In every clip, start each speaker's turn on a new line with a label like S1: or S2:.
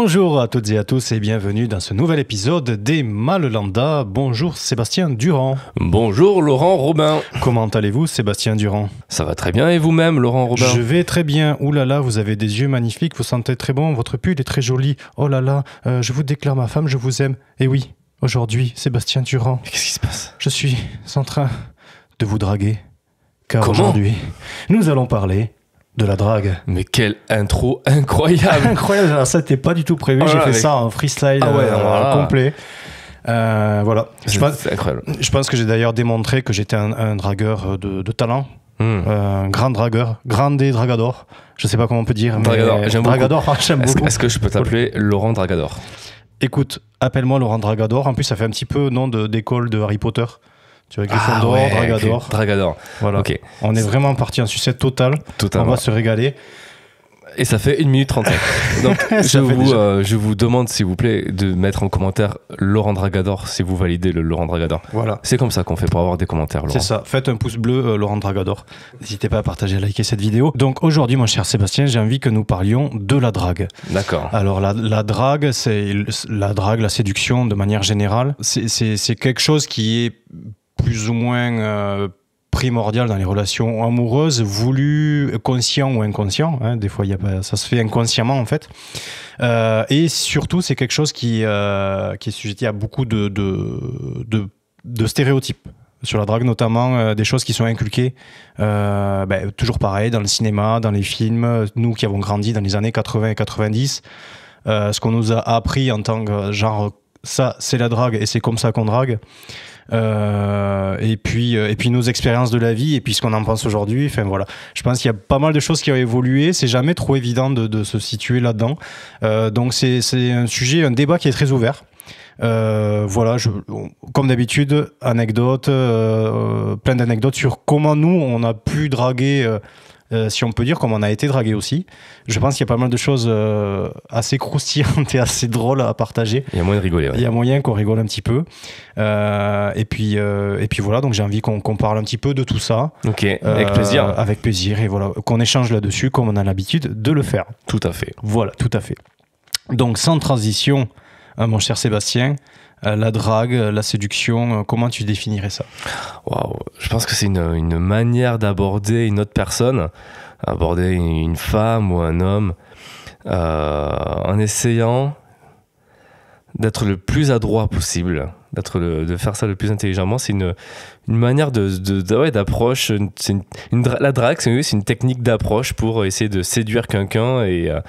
S1: Bonjour à toutes et à tous et bienvenue dans ce nouvel épisode des Lambda. Bonjour Sébastien Durand. Bonjour Laurent Robin. Comment allez-vous Sébastien Durand Ça va très bien et vous-même Laurent Robin Je vais très bien. Ouh là là, vous avez des yeux magnifiques, vous sentez très bon, votre pull est très joli. Oh là là, euh, je vous déclare ma femme, je vous aime. Et oui, aujourd'hui, Sébastien Durand. Qu'est-ce qui se passe Je suis en train de vous draguer. Car aujourd'hui, nous allons parler de la drague. Mais quelle intro incroyable Incroyable, ça n'était pas du tout prévu, oh j'ai fait ça en freestyle ah euh, complet. Euh, voilà. Je pense, je pense que j'ai d'ailleurs démontré que j'étais un, dragueur euh, de, talent. Hmm. un grand dragueur, grande dragador, je ne sais pas comment on peut dire. Mais dragador, hein, beaucoup. est-ce, que je peux t'appeler
S2: Laurent Dragador
S1: Écoute, appelle-moi Laurent Dragador. En plus, ça fait un petit peu nom de, d'école de Harry Potter. Tu vois, ah Dragador. Dragador. Voilà. On est vraiment parti en sucette totale. On va se régaler. Et ça fait 1 minute 35. Donc, je, vous,
S2: euh, je vous demande, s'il vous plaît, de mettre en commentaire Laurent Dragador si vous validez le Laurent Dragador. Voilà. C'est comme ça qu'on fait pour avoir des commentaires, Laurent. C'est ça.
S1: Faites un pouce bleu, euh, Laurent Dragador. N'hésitez pas à partager, à liker cette vidéo. Donc, aujourd'hui, mon cher Sébastien, j'ai envie que nous parlions de la drague. D'accord. Alors, la, la drague, c'est la drague, la séduction de manière générale. C'est quelque chose qui est plus ou moins euh, primordial dans les relations amoureuses, voulu, conscient ou inconscient. Hein, des fois, y a pas, ça se fait inconsciemment en fait. Euh, et surtout, c'est quelque chose qui, euh, qui est sujeté à beaucoup de, de, de, stéréotypes sur la drague notamment, des choses qui sont inculquées, ben, toujours pareil, dans le cinéma, dans les films, nous qui avons grandi dans les années 80 et 90, ce qu'on nous a appris en tant que genre, ça c'est la drague et c'est comme ça qu'on drague, euh, et puis euh, et puis nos expériences de la vie et puis ce qu'on en pense aujourd'hui. Enfin voilà, je pense qu'il y a pas mal de choses qui ont évolué. C'est jamais trop évident de, se situer là-dedans. Euh, donc c'est un sujet, un débat qui est très ouvert. voilà, je, comme d'habitude, anecdotes, plein d'anecdotes sur comment nous on a pu draguer euh, si on peut dire, comme on a été dragué aussi. Je pense qu'il y a pas mal de choses euh, assez croustillantes et assez drôles à partager. Il y a moyen de rigoler. Il y a moyen qu'on rigole un petit peu. Euh, et, puis, voilà, donc j'ai envie qu'on parle un petit peu de tout ça. Ok, avec plaisir. Avec plaisir, et voilà, qu'on échange là-dessus comme on a l'habitude de le faire. Tout à fait. Voilà, tout à fait. Donc sans transition, hein, mon cher Sébastien, euh, la drague, euh, la séduction euh, Comment tu définirais ça Je pense que c'est une, manière d'aborder une autre personne,
S2: aborder une femme ou un homme, en essayant d'être le plus adroit possible d'être de faire ça le plus intelligemment. C'est une, une, manière de, d'approche. une la drague, c'est, une technique d'approche pour essayer de séduire quelqu'un et, euh,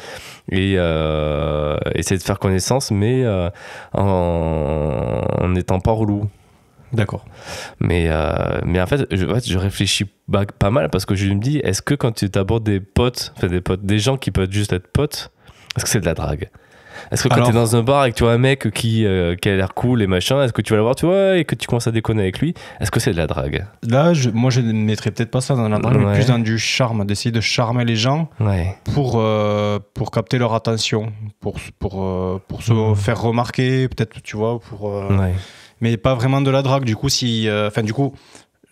S2: euh, essayer de faire connaissance, mais euh, en n'étant pas relou. D'accord. Mais, mais en fait, je, je réfléchis pas, mal parce que je me dis, est-ce que quand tu t'abordes des potes, enfin des potes, des gens qui peuvent juste être potes, est-ce que c'est de la drague est-ce que quand tu es dans un bar et que tu vois un mec qui, euh, qui a l'air cool et machin, est-ce que tu vas voir, tu vois, et que tu commences à déconner avec lui Est-ce que c'est de la drague
S1: Là, moi, je ne mettrais peut-être pas ça dans la drague, mais plus dans du charme, d'essayer de charmer les gens pour, euh, pour capter leur attention, pour, pour, euh, pour se faire remarquer, peut-être, tu vois, pour. Mais pas vraiment de la drague. Du coup, si. Enfin, du coup,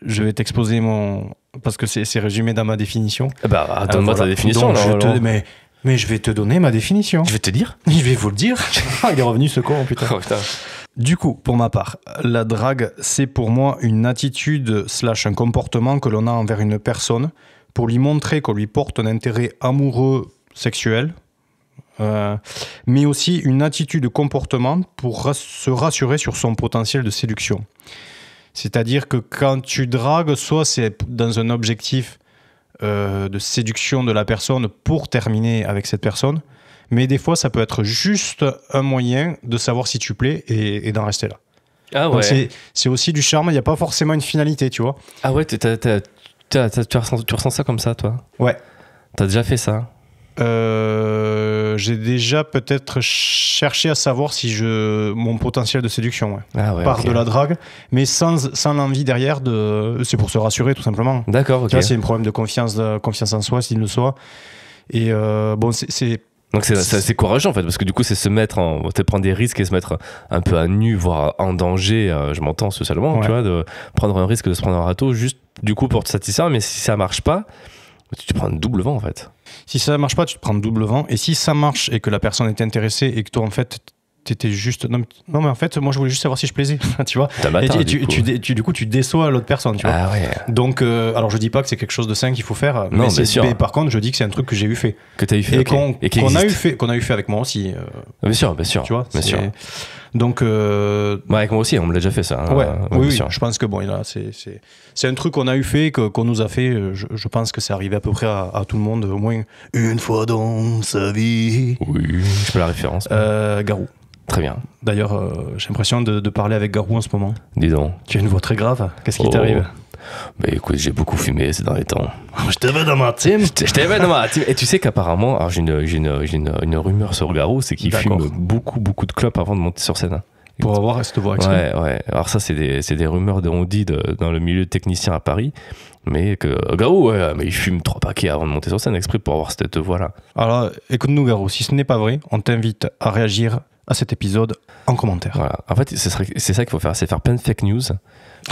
S1: je vais t'exposer mon. Parce que c'est résumé dans ma définition. Bah, attends-moi ta définition. je te... mais mais je vais te donner ma définition. Je vais te dire. Je vais vous le dire. Il est revenu ce con, oh, putain. Du coup, pour ma part, la drague, c'est pour moi une attitude slash un comportement que l'on a envers une personne pour lui montrer qu'on lui porte un intérêt amoureux sexuel, euh, mais aussi une attitude de comportement pour se rassurer sur son potentiel de séduction. C'est-à-dire que quand tu dragues, soit c'est dans un objectif euh, de séduction de la personne pour terminer avec cette personne. Mais des fois, ça peut être juste un moyen de savoir si tu plais et, d'en rester là. Ah c'est aussi du charme, il n'y a pas forcément une finalité, tu vois. Ah ouais, tu, ressens, tu ressens ça comme ça, toi Ouais. T'as déjà fait ça euh, j'ai déjà peut-être cherché à savoir si je mon potentiel de séduction ouais. Ah part de la drague, mais sans, sans l'envie derrière de. C'est pour se rassurer tout simplement. D'accord. C'est un problème de confiance, de confiance en soi, s'il le soit. Et euh, bon, c'est donc c'est
S2: courageux en fait, parce que du coup c'est se mettre, en, prendre des risques et se mettre un peu à nu, voire en danger, euh, je m'entends socialement, tu vois, de prendre un risque de se prendre un râteau juste du coup pour te satisfaire, mais si ça marche pas,
S1: tu prends un double vent en fait. Si ça marche pas, tu te prends double vent. Et si ça marche et que la personne est intéressée et que toi, en fait, t'étais juste. Non mais, en fait, moi, je voulais juste savoir si je plaisais, tu vois. et, du, coup. Tu, déçois l'autre personne, tu vois. Ah donc, euh, alors, je dis pas que c'est quelque chose de sain qu'il faut faire. Non, mais, sûr. mais par contre, je dis que c'est un truc que j'ai eu fait. Que t'as eu fait. Et qu'on a eu fait, qu'on a eu fait avec moi aussi. Euh, bien sûr, bien sûr. Tu vois. Bien sûr. Donc, euh, avec moi aussi, on me l'a déjà fait ça. Hein. ouais, oui, je pense que bon, c'est un truc qu'on a eu fait, qu'on nous a fait. Je, pense que c'est arrivé à peu près à, tout le monde, au moins une fois dans sa vie. Oui, je peux la référence. Garou. Très bien. D'ailleurs, euh, j'ai l'impression de, parler avec Garou en ce moment. Dis donc. Tu as une voix très grave. Qu'est-ce qui oh. t'arrive
S2: bah écoute, j'ai beaucoup fumé ces derniers temps. je te dans ma
S1: team. je t'avais dans ma
S2: team. Et tu sais qu'apparemment, j'ai une, rumeur sur Garou, c'est qu'il fume beaucoup, beaucoup de clopes avant de monter sur scène. Pour avoir cette voix Ouais, ouais. Alors ça, c'est des, rumeurs de on dit dans le milieu technicien à Paris. Mais que euh, Garou, ouais, mais il fume trois paquets avant de monter sur scène exprès pour avoir cette voix-là.
S1: Alors, écoute-nous, Garou, si ce n'est pas vrai, on t'invite à réagir à cet épisode en commentaire. En fait, c'est ça qu'il faut faire, c'est faire plein de fake news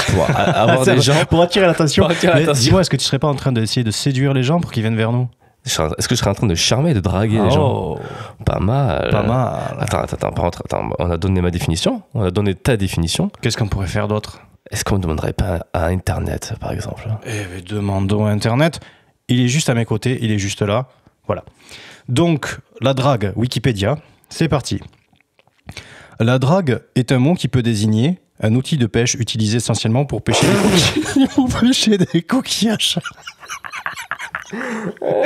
S1: pour avoir des gens pour attirer l'attention. Dis-moi, est-ce que tu serais pas en train d'essayer de séduire les gens pour qu'ils viennent vers nous est-ce que je serais en train de charmer, de draguer les gens oh. Pas mal. Pas mal.
S2: Attends, attends, attends, on a donné ma définition, on a donné ta définition. Qu'est-ce qu'on pourrait faire d'autre
S1: Est-ce qu'on ne demanderait pas à Internet, par exemple Eh, ben, demandons à Internet. Il est juste à mes côtés, il est juste là. Voilà. Donc, la drague, Wikipédia, c'est parti. La drague est un mot qui peut désigner un outil de pêche utilisé essentiellement pour pêcher des coquillages.
S2: Oh.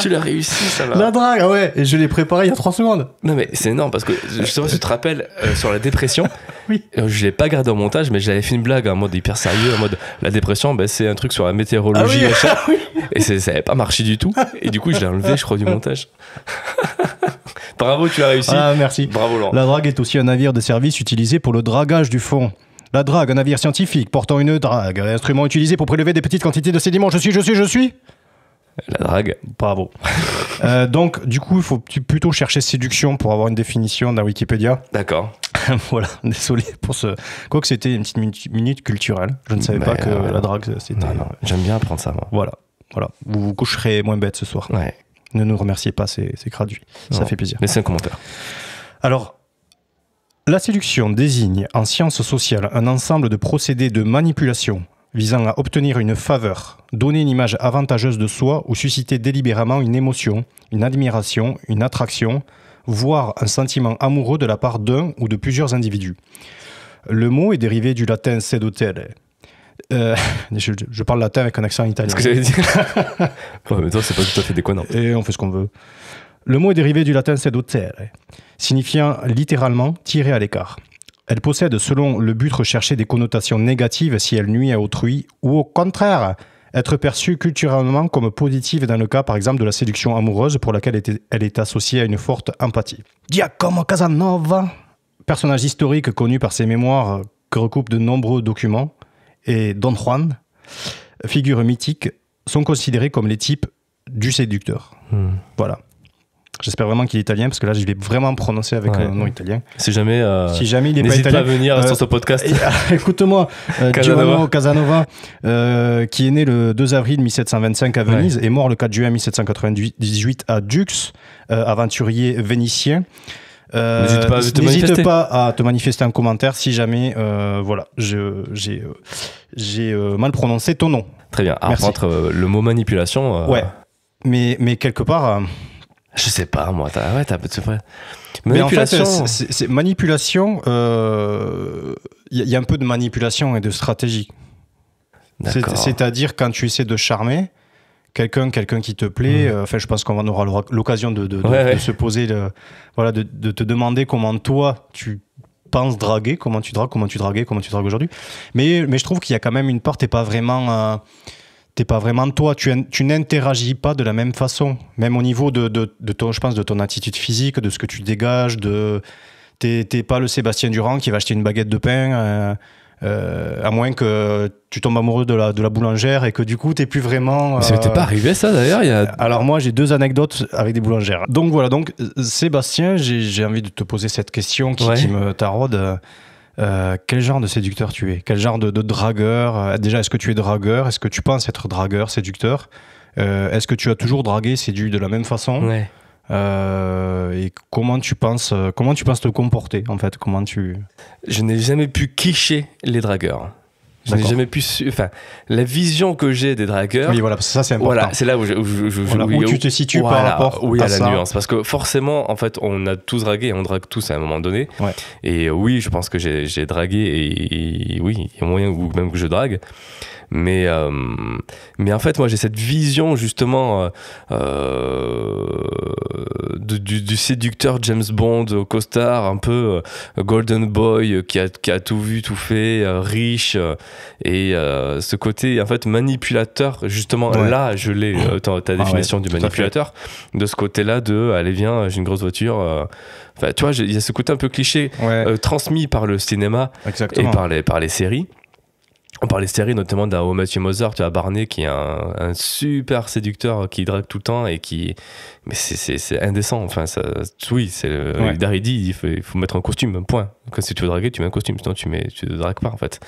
S2: tu l'as réussi, ça va. La drague, ouais.
S1: Et je l'ai préparé
S2: il y a 3 secondes. Non, mais c'est énorme parce que je sais pas si tu te rappelles euh, sur la dépression. oui. Euh, je l'ai pas gardé en montage, mais j'avais fait une blague hein, en mode hyper sérieux, en mode la dépression, ben, c'est un truc sur la météorologie. Ah ah Et ça n'avait pas marché du tout. Et du coup, je l'ai enlevé, je crois, du montage. Bravo, tu as réussi. Ah, merci. Bravo, La
S1: drague est aussi un navire de service utilisé pour le dragage du fond. La drague, un navire scientifique portant une drague, instrument utilisé pour prélever des petites quantités de sédiments. Je suis, je suis, je suis. La drague, bravo. Euh, donc, du coup, il faut plutôt chercher séduction pour avoir une définition dans Wikipédia. D'accord. voilà, désolé pour ce. Quoique c'était une petite minute culturelle. Je ne savais pas que euh, la drague, c'était. Non, J'aime bien apprendre ça, moi. Voilà, voilà. Vous vous coucherez moins bête ce soir. Ne nous remerciez pas, c'est, c'est gratuit. Ça fait plaisir. Laissez un commentaire. Alors, la séduction désigne en sciences sociales un ensemble de procédés de manipulation visant à obtenir une faveur, donner une image avantageuse de soi ou susciter délibérément une émotion, une admiration, une attraction, voire un sentiment amoureux de la part d'un ou de plusieurs individus. Le mot est dérivé du latin sedotere, euh, je, parle latin avec un accent italien. Ce que dire.
S2: mais toi, c'est pas tout à fait déconnant.
S1: Et on fait ce qu'on veut. Le mot est dérivé du latin sedotere, signifiant littéralement tirer à l'écart. Elle possède, selon le but recherché, des connotations négatives si elle nuit à autrui ou au contraire, être perçue culturellement comme positive dans le cas, par exemple, de la séduction amoureuse pour laquelle elle est associée à une forte empathie. Giacomo Casanova, personnage historique connu par ses mémoires que recoupent de nombreux documents, et Don Juan, figure mythique, sont considérés comme les types du séducteur. Hmm. Voilà. J'espère vraiment qu'il est italien parce que là, je vais vraiment prononcé avec un euh, nom italien. Si jamais, euh, si jamais il est pas italien, pas à venir euh, sur ce podcast. Ah, écoute-moi, euh, Casanova, qui est né le 2 avril 1725 à Venise et mort le 4 juin 1798 à Dux, aventurier vénitien. n'hésite pas, à te manifester en commentaire si jamais voilà, j'ai mal prononcé ton nom. Très bien. À ah, Entre
S2: le mot manipulation. Ouais.
S1: Mais, mais quelque part, je sais pas, moi. T'as, ouais, de manipulation. Mais en fait, c'est, manipulation. Il euh, y, a un peu de manipulation et de stratégie. C'est, à dire quand tu essaies de charmer quelqu'un, quelqu'un qui te plaît. Mhm. Euh, enfin, je pense qu'on aura l'occasion de, se poser, le, voilà, de, te demander comment toi tu penses draguer, comment tu dragues, comment tu comment tu dragues aujourd'hui. Mais, mais je trouve qu'il y a quand même une porte t'es pas vraiment t'es pas vraiment toi, tu, tu n'interagis pas de la même façon, même au niveau de, de, ton, je pense, de ton attitude physique, de ce que tu dégages, de t'es pas le Sébastien Durand qui va acheter une baguette de pain, euh, euh, à moins que tu tombes amoureux de la, de la boulangère et que du coup t'es plus vraiment. ça t'est pas euh, arrivé ça d'ailleurs Alors moi j'ai deux anecdotes avec des boulangères. Donc voilà, donc Sébastien, j'ai envie de te poser cette question qui, qui me taraude. Euh, quel genre de séducteur tu es Quel genre de, dragueur euh, Déjà, est-ce que tu es dragueur Est-ce que tu penses être dragueur, séducteur euh, Est-ce que tu as toujours dragué, séduit de la même façon Et comment tu penses, comment tu penses te comporter en fait Comment tu Je n'ai jamais pu quicher les dragueurs. Je n'ai jamais pu. Enfin,
S2: la vision que j'ai des dragueurs. Oui, voilà, parce que ça, c'est important. Voilà, c'est là où, je, où, je, où, tu te situes par rapport à, la nuance. Parce que forcément, en fait, on a tous dragué et on drague tous à un moment donné. Ouais. Et oui, je pense que j'ai dragué et, oui, il y a moyen ou même que je drague. Mais, euh, mais en fait, moi, j'ai cette vision justement euh, euh du, du, du, séducteur James Bond costard, un peu euh, golden boy qui a, qui a tout vu, tout fait, riche. Et ce côté, en fait, manipulateur, justement, là, je l'ai, ta, ah définition du manipulateur, de ce côté-là de, allez, viens, j'ai une grosse voiture. Enfin, tu vois, il y a ce côté un peu cliché transmis par le cinéma et par les, par les séries on parlait séries notamment d'un Mathieu Mozart, tu as Barnet qui est un, un, super séducteur qui drague tout le temps et qui, mais c'est indécent. Enfin, ça, oui, c'est euh, ouais. Dari dit il faut, faut, mettre un costume, un point. Quand si tu veux draguer, tu mets un costume, sinon tu mets, tu dragues pas en fait.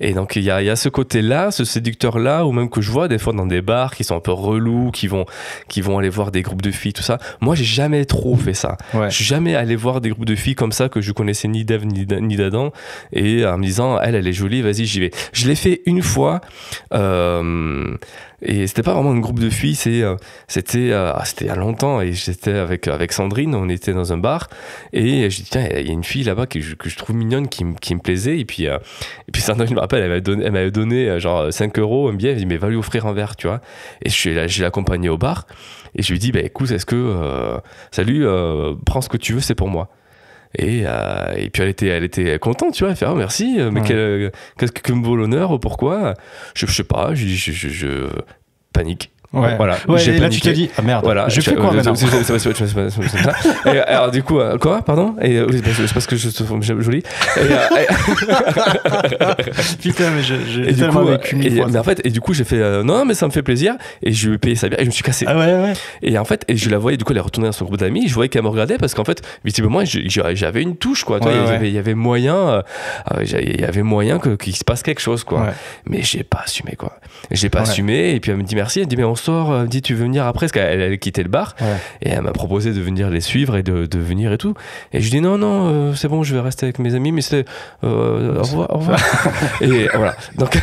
S2: Et donc il y a, y a, ce côté-là, ce séducteur-là, ou même que je vois des fois dans des bars qui sont un peu relous, qui vont, qui vont aller voir des groupes de filles, tout ça. Moi, j'ai jamais trop fait ça. Ouais. Je suis jamais allé voir des groupes de filles comme ça que je connaissais ni d'Eve ni d'Adam, et euh, en me disant elle, elle est jolie, vas-y, j'y vais. Je l'ai fait une fois. Euh, et c'était pas vraiment un groupe de filles, c'est, euh, c'était, euh, ah, c'était il y a longtemps. Et j'étais avec, euh, avec Sandrine, on était dans un bar. Et je dis, tiens, il y a une fille là-bas que je, que je trouve mignonne, qui, qui, me plaisait. Et puis, et puis Sandrine, me rappelle, elle m'avait donné, donné genre 5 euros, un billet. Elle dit, mais va lui offrir un verre, tu vois. Et je, suis là, je l'ai au bar. Et je lui dis, bah écoute, est-ce que, salut, euh, prends ce que tu veux, c'est pour moi. Euh, et, puis elle était, elle était contente, tu vois. Elle fait ah, merci, euh, mais euh, qu'est-ce que, que me vaut l'honneur Pourquoi je, je, sais pas, je, je panique. Ouais. Voilà. là, tu t'es dit, ah merde, voilà, je fais quoi maintenant et, Alors, du coup, quoi, pardon et, Je sais pas ce que je joli.
S1: Putain, mais j'ai tellement vécu Mais en
S2: fait, et du coup, j'ai fait, non, mais ça me fait plaisir. Et je lui ai payé sa bière et je me suis cassé. Et en fait, et je la voyais, du coup, elle est retournée dans son groupe d'amis. Je voyais qu'elle me regardait parce qu'en fait, visiblement, j'avais une touche, quoi. Il y avait moyen, il y avait moyen qu'il se passe quelque chose, quoi. Mais j'ai pas assumé, quoi. J'ai pas assumé. Et puis, elle me dit merci. Elle me dit, mais on sort, dit tu veux venir après parce qu'elle allait quitter le bar et elle m'a proposé de venir les suivre et de, de, venir et tout. Et je dis non non euh, c'est bon je vais rester avec mes amis mais c'est euh, au revoir, et voilà donc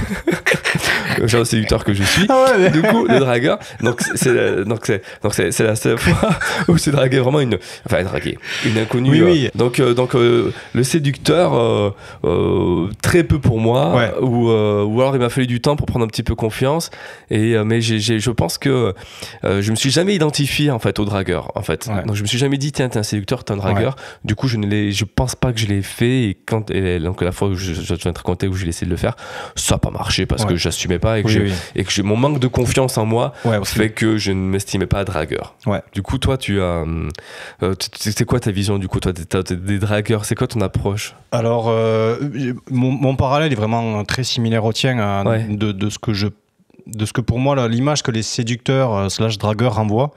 S2: genre séducteur que je suis ah du coup le dragueur donc c'est donc c'est donc c'est la seule fois où c'est dragué vraiment une enfin dragué une inconnue euh. donc donc le séducteur très peu pour moi ou ou alors il m'a fallu du temps pour prendre un petit peu confiance et mais j'ai je pense que je euh, je me suis jamais identifié en fait au dragueur en fait. Donc je me suis jamais dit tiens t'es un séducteur, t'es un dragueur. Du coup je ne les je pense pas que je l'ai fait et quand et donc la fois où je, je, viens te raconter où j'ai essayé de le faire, ça n'a pas marché parce que que j'assumais pas et que, mon manque de confiance en moi fait que je ne m'estimais pas dragueur. Ouais. Du coup toi tu as euh, c'est quoi ta vision du coup toi des, dragueurs, c'est quoi ton approche
S1: Alors euh, mon, parallèle est vraiment très similaire au tien hein, de, de ce que je de ce que pour moi, l'image que les séducteurs euh, slash dragueurs renvoient,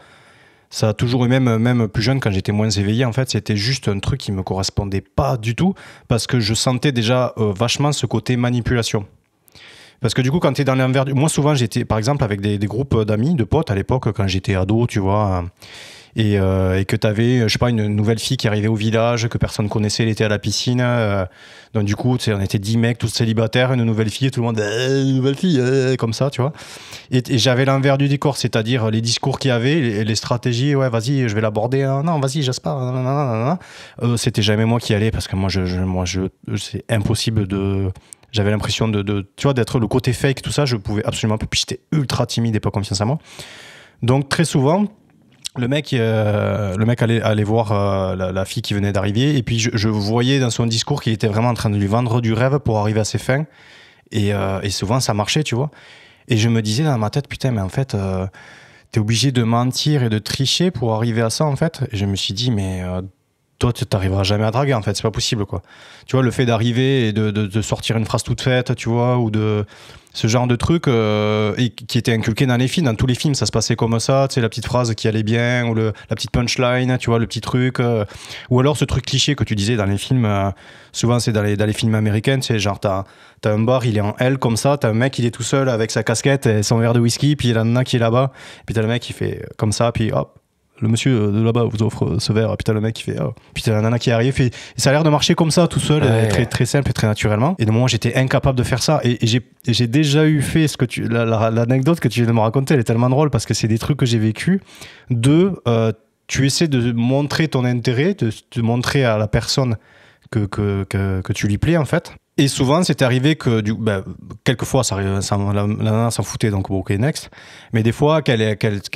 S1: ça a toujours eu, même, même plus jeune, quand j'étais moins éveillé, en fait, c'était juste un truc qui me correspondait pas du tout, parce que je sentais déjà euh, vachement ce côté manipulation. Parce que du coup, quand tu es dans l'envers du. Moi, souvent, j'étais, par exemple, avec des, groupes euh, d'amis, de potes à l'époque, quand j'étais ado, tu vois. Euh, et, que tu avais, euh, je sais pas, une nouvelle fille qui arrivait au village, que personne connaissait, elle était à la piscine. Euh, donc du coup, on était dix mecs, tous célibataires, une nouvelle fille, et tout le monde, eh, une nouvelle fille, eh, comme ça, tu vois. Et, j'avais l'envers du décor, c'est-à-dire les discours qu'il y avait, les, stratégies, ouais, vas-y, je vais l'aborder, hein. non, vas-y, Jasper, non, hein, c'était jamais moi qui allais, parce que moi, je, moi je, c'est impossible de j'avais l'impression de, tu vois d'être le côté fake tout ça je pouvais absolument pas puis j'étais ultra timide et pas confiance à moi donc très souvent le mec, euh, le mec allait, aller voir euh, la, fille qui venait d'arriver, et puis je, voyais dans son discours qu'il était vraiment en train de lui vendre du rêve pour arriver à ses fins, et, euh, et souvent ça marchait, tu vois. Et je me disais dans ma tête, putain, mais en fait, t'es obligé de mentir et de tricher pour arriver à ça, en fait. Et je me suis dit, mais toi, tu n'arriveras jamais à draguer, en fait. C'est pas possible, quoi. Tu vois, le fait d'arriver et de, sortir une phrase toute faite, tu vois, ou de ce genre de truc euh, et qui était inculqué dans les films. Dans tous les films, ça se passait comme ça. Tu sais, la petite phrase qui allait bien, ou le, la petite punchline, tu vois, le petit truc. Euh. ou alors ce truc cliché que tu disais dans les films. Euh, souvent, c'est dans les, les, films américains. Tu sais, genre, t'as un bar, il est en L comme ça. T'as un mec, il est tout seul avec sa casquette et son verre de whisky. Puis il y a un qui est là-bas. Puis t'as le mec, qui fait comme ça. Puis hop, le monsieur euh, de là-bas vous offre euh, ce verre, t'as le mec qui fait, oh. putain la nana qui arrive, fait, ça a l'air de marcher comme ça tout seul, euh, très, simple et très naturellement. Et de moi j'étais incapable de faire ça et, j'ai déjà eu fait ce que tu, l'anecdote que tu viens de me raconter, elle est tellement drôle parce que c'est des trucs que j'ai vécu de, tu essaies de montrer ton intérêt, de, te montrer à la personne que, que, que tu lui plais en fait. Et souvent, c'est arrivé que, du, ben, quelquefois, ça, la, s'en foutait, donc ok, next. Mais des fois, qu'elle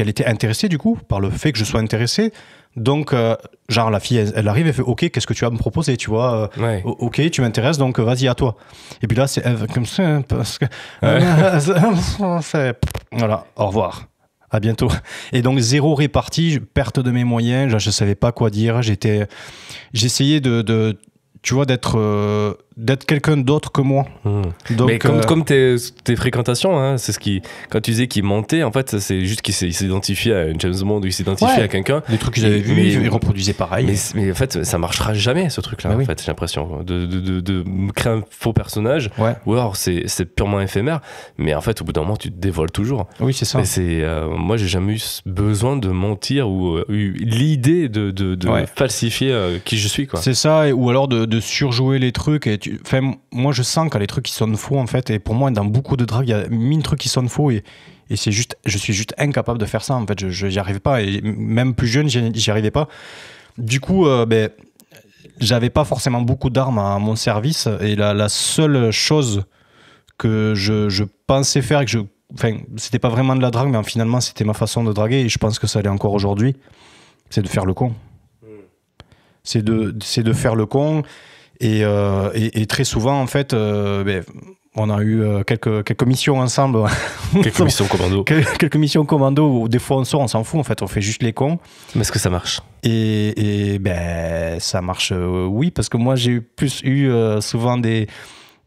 S1: était intéressée, du coup, par le fait que je sois intéressé. Donc, euh, genre, la fille, elle, arrive et fait Ok, qu'est-ce que tu vas me proposer Tu vois euh, Ok, tu m'intéresses, donc euh, vas-y, à toi. Et puis là, c'est comme ça, hein, parce que. voilà, au revoir à bientôt. Et donc zéro répartie, perte de mes moyens, je ne savais pas quoi dire, j'étais, j'essayais de, tu vois, d'être, d'être quelqu'un d'autre que moi. Hmm. Donc, Mais comme, euh, comme
S2: tes, fréquentations, hein, c'est ce qui, quand tu disais qu'il mentait, en fait, c'est juste qu'il s'identifiait à une James Bond ou il s'identifiait à quelqu'un. les trucs qu'ils avaient vus, ils reproduisaient pareil. Mais, en fait, ça marchera jamais ce truc-là. Bah en fait, j'ai l'impression de, de, de, créer un faux personnage. Ou alors c'est purement éphémère. Mais en fait, au bout d'un moment, tu te dévoiles toujours. Oui, c'est ça. c'est euh, moi, j'ai jamais eu besoin de mentir ou euh, eu l'idée de, falsifier qui je suis. C'est
S1: ça, ou alors de, surjouer les trucs et moi, je sens quand les trucs qui sonnent faux, en fait. Et pour moi, dans beaucoup de drags, il y a mille trucs qui sonnent faux. Et, c'est juste, je suis juste incapable de faire ça, en fait. Je n'y arrive pas. Et même plus jeune, j'y arrivais pas. Du coup, euh, ben, j'avais pas forcément beaucoup d'armes à mon service. Et la, la seule chose que je, pensais faire, que je. c'était pas vraiment de la drague, mais finalement, c'était ma façon de draguer. Et je pense que ça l'est encore aujourd'hui. C'est de faire le con. Hmm. C'est de, de faire le con euh, et, très souvent, en fait, euh, ben, on a eu euh, quelques, quelques missions ensemble. Quelques missions commando. Quelques, missions commando où des fois on sort, on s'en fout en fait, on fait juste les cons. Mais est-ce que ça marche et, ben ça marche, oui, parce que moi j'ai eu plus eu souvent des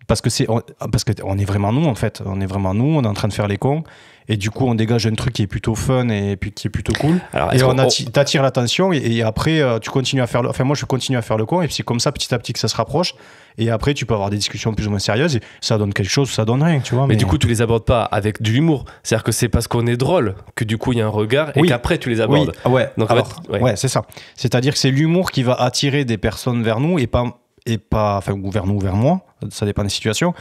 S1: parce que c'est parce que on est vraiment nous en fait on est vraiment nous on est en train de faire les cons et du coup on dégage un truc qui est plutôt fun et puis qui est plutôt cool et on, t'attire l'attention et, après euh, tu continues à faire le... enfin moi je continue à faire le con et c'est comme ça petit à petit que ça se rapproche et après tu peux avoir des discussions plus ou moins sérieuses et ça donne quelque chose ça donne rien tu vois mais, du coup tu
S2: les abordes pas avec de l'humour
S1: c'est à dire que c'est parce qu'on est drôle que du coup il y a un
S2: regard et qu'après tu les abordes oui. ouais donc ouais c'est
S1: ça c'est à dire que c'est l'humour qui va attirer des personnes vers nous et pas et pas, enfin, ou vers nous, ou vers moi, ça dépend des situations,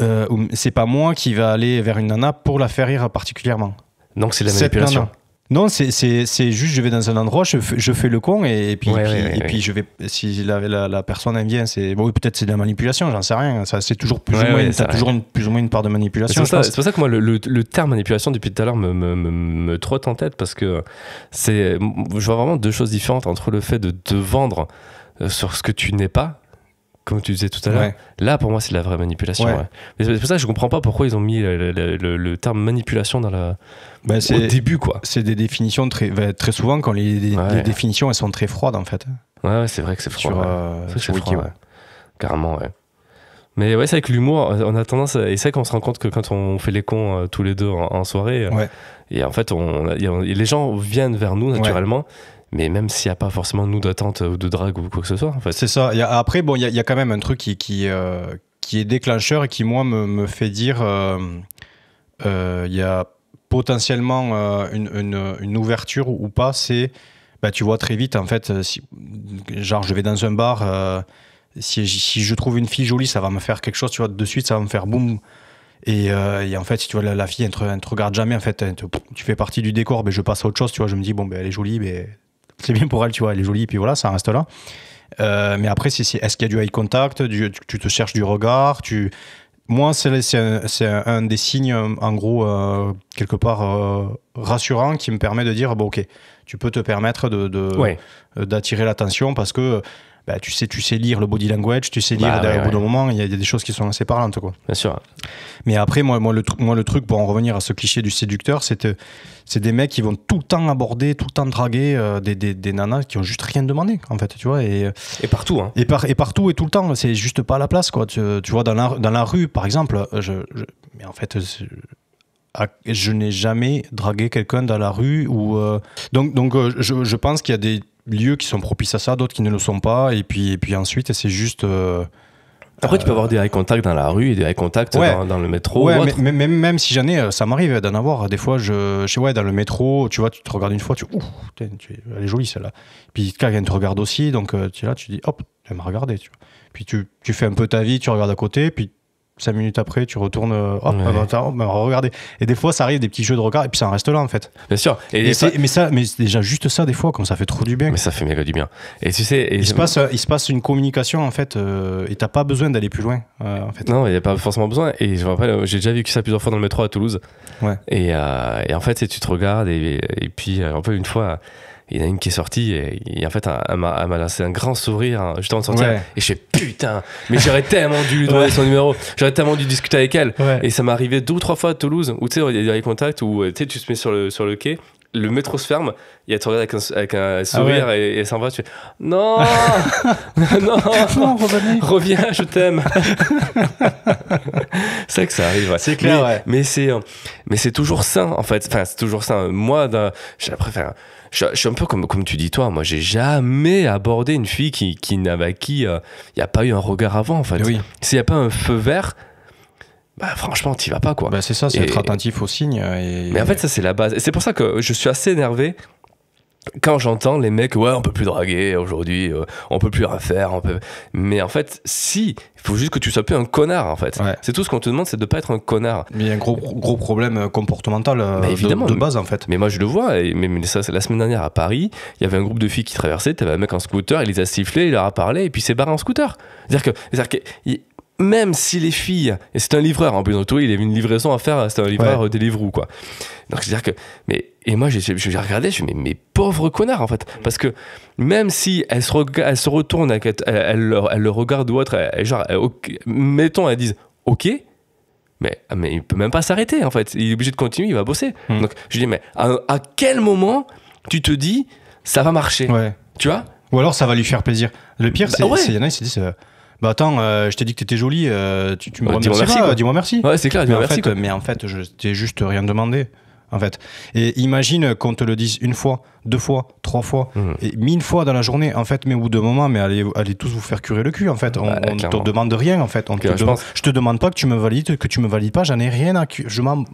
S1: euh, c'est pas moi qui va aller vers une nana pour la faire rire particulièrement.
S2: Donc c'est la manipulation.
S1: Non, c'est, juste, je vais dans un endroit, je, fais le con, et, puis, et puis je vais, si la, la, personne aime bien, c'est, bon, peut-être c'est de la manipulation, j'en sais rien. Ça, c'est toujours plus ou moins, toujours une, plus ou moins une part de manipulation. C'est, pour
S2: ça que moi, le, le, terme manipulation depuis tout à l'heure me, me, me, me, trotte en tête parce que c'est, je vois vraiment deux choses différentes entre le fait de te vendre euh, sur ce que tu n'es pas, comme tu disais tout à l'heure. Là, pour moi, c'est de la vraie manipulation. Mais C'est pour ça que je comprends pas pourquoi ils ont mis le, terme manipulation dans la... Bah, au début.
S1: quoi. C'est des définitions très, bah, très souvent, quand les, définitions elles sont très froides en fait.
S2: Ouais, c'est vrai que c'est froid. Euh, c'est Carrément, ouais. Mais ouais, c'est avec l'humour, on a tendance. Et c'est qu'on se rend compte que quand on fait les cons euh, tous les deux en, soirée, euh, et en fait, on, les gens viennent vers nous naturellement mais même s'il n'y a pas forcément nous d'attente euh, ou de drague ou quoi que ce soit.
S1: C'est ça. après, bon, il y, a, quand même un truc qui, qui, euh, qui est déclencheur et qui, moi, me, me fait dire euh, il y a potentiellement une, une, ouverture ou pas, c'est bah, tu vois très vite, en fait, si, genre je vais dans un bar, si, si, je trouve une fille jolie, ça va me faire quelque chose, tu vois, de suite, ça va me faire boum. Et, en fait, si tu vois la, fille, ne te, regarde jamais, en fait, tu fais partie du décor, mais ben, je passe à autre chose, tu vois, je me dis, bon, ben, elle est jolie, mais ben, c'est bien pour elle, tu vois, elle est jolie, et puis voilà, ça reste là. Euh, mais après, si, est-ce qu'il y a du eye contact tu, te cherches du regard tu... Moi, c'est un, un, des signes, en gros, euh, quelque part euh, rassurant qui me permet de dire bon, ok, tu peux te permettre d'attirer de, de, l'attention parce que bah, tu, sais, tu sais lire le body language, tu sais lire, bah, au bout d'un moment, il y, a des choses qui sont assez parlantes. Quoi. Bien sûr. Mais après, moi, moi, le, moi, le truc, pour en revenir à ce cliché du séducteur, c'est c'est des mecs qui vont tout le temps aborder, tout le temps draguer euh, des, nanas qui ont juste rien demandé, en fait, tu vois. Et, euh, partout, hein. Et, partout et tout le temps, c'est juste pas la place, quoi. Tu, vois, dans la, dans la, rue, par exemple, euh, je, mais en fait, je n'ai jamais dragué quelqu'un dans la rue. Ou, donc, donc je, je pense qu'il y a des lieux qui sont propices à ça, d'autres qui ne le sont pas. Et puis, puis ensuite, c'est juste. Euh, après, tu peux euh, avoir des eye contacts dans la rue et des eye contacts dans, le métro. Ouais, même si j'en ai, euh, ça m'arrive d'en avoir. Des fois, je, je, ouais, dans le métro, tu vois, tu te regardes une fois, tu elle est jolie celle-là. Puis quelqu'un te regarde aussi, donc tu là, tu dis, hop, elle m'a regardé. Tu Puis tu, tu, fais un peu ta vie, tu regardes à côté, puis 5 minutes après, tu retournes, euh, hop, oh, ben, regardez. Et des fois, ça arrive des petits jeux de regard, et puis ça en reste là, en fait. Bien sûr. Mais ça, mais déjà juste ça, des fois, comme ça fait trop du bien. Mais ça
S2: fait méga du bien. Et tu sais, il, se passe,
S1: euh, il se passe une communication, en fait, et euh, et t'as pas besoin d'aller plus loin, en
S2: fait. Non, il n'y a pas forcément besoin. Et je me rappelle, j'ai déjà vu ça plusieurs fois dans le métro à Toulouse. Et, en fait, tu te regardes, et, et puis, un peu une fois, il y en a une qui est sortie et, en fait elle m'a lancé un grand sourire je hein, juste avant de sortir et je fais putain mais j'aurais tellement dû lui donner son numéro j'aurais tellement dû discuter avec elle et ça m'est arrivé deux ou trois fois à Toulouse où tu sais il y a des contacts où euh, tu te mets sur le, sur le quai le métro se ferme, il y a avec un, avec un ah sourire et, elle s'en va, tu fais Non Non, Reviens, je t'aime C'est que ça arrive, C'est clair, mais, c'est euh, Mais c'est toujours sain, en fait. Enfin, c'est toujours sain. Moi, j'ai préféré je, suis un peu comme, comme tu dis toi, moi j'ai jamais abordé une fille qui, qui n'avait qui il euh, a pas eu un regard avant en fait. Oui. S'il n'y a pas un feu vert, bah, franchement tu vas pas quoi. Bah, c'est ça, c'est être attentif aux signes. Euh, Mais en fait ça c'est la base. Et c'est pour ça que je suis assez énervé quand j'entends les mecs, ouais, on peut plus draguer aujourd'hui, euh, on peut plus rien faire, on peut... mais en fait, si, il faut juste que tu sois plus un connard, en fait. C'est tout ce qu'on te demande, c'est de pas être un connard.
S1: Mais il y a un gros, gros problème euh, comportemental euh, de, base,
S2: en fait. Mais moi, je le vois, et, mais, la semaine dernière à Paris, il y avait un groupe de filles qui traversaient, t'avais un mec en scooter, il les a sifflés, il leur a parlé, et puis s'est barré en scooter. C'est-à-dire que, même si les filles, et c'est un livreur en plus, tout, il avait une livraison à faire, c'était un livreur euh, livres ou quoi. Donc c'est à dire que, mais et moi j'ai regardé, je me suis mais, pauvre connard en fait, mm. parce que même si elle se, elle se retourne, elle, elle, le regarde ou autre, genre, mettons, elle disent ok, mais, mais il peut même pas s'arrêter en fait, il est obligé de continuer, il va bosser. Mm. Donc je dis mais
S1: à, quel moment tu te dis ça va marcher, ouais. tu vois Ou alors ça va lui faire plaisir. Le pire c'est, bah attends, euh, je t'ai dit que t'étais jolie, euh, tu, me bah, remercies dis merci, dis-moi merci. Ouais, c'est clair, dis-moi Mais en fait, je t'ai juste rien demandé, en fait. Et imagine qu'on te le dise une fois, deux fois, trois fois, mmh. et mille fois dans la journée, en fait, mais au bout d'un moment, mais allez, allez tous vous faire curer le cul, en fait. Bah, on, te demande rien, en fait. On je, te demande pas que tu me valides, que tu me valides pas, j'en ai rien à que Je m'en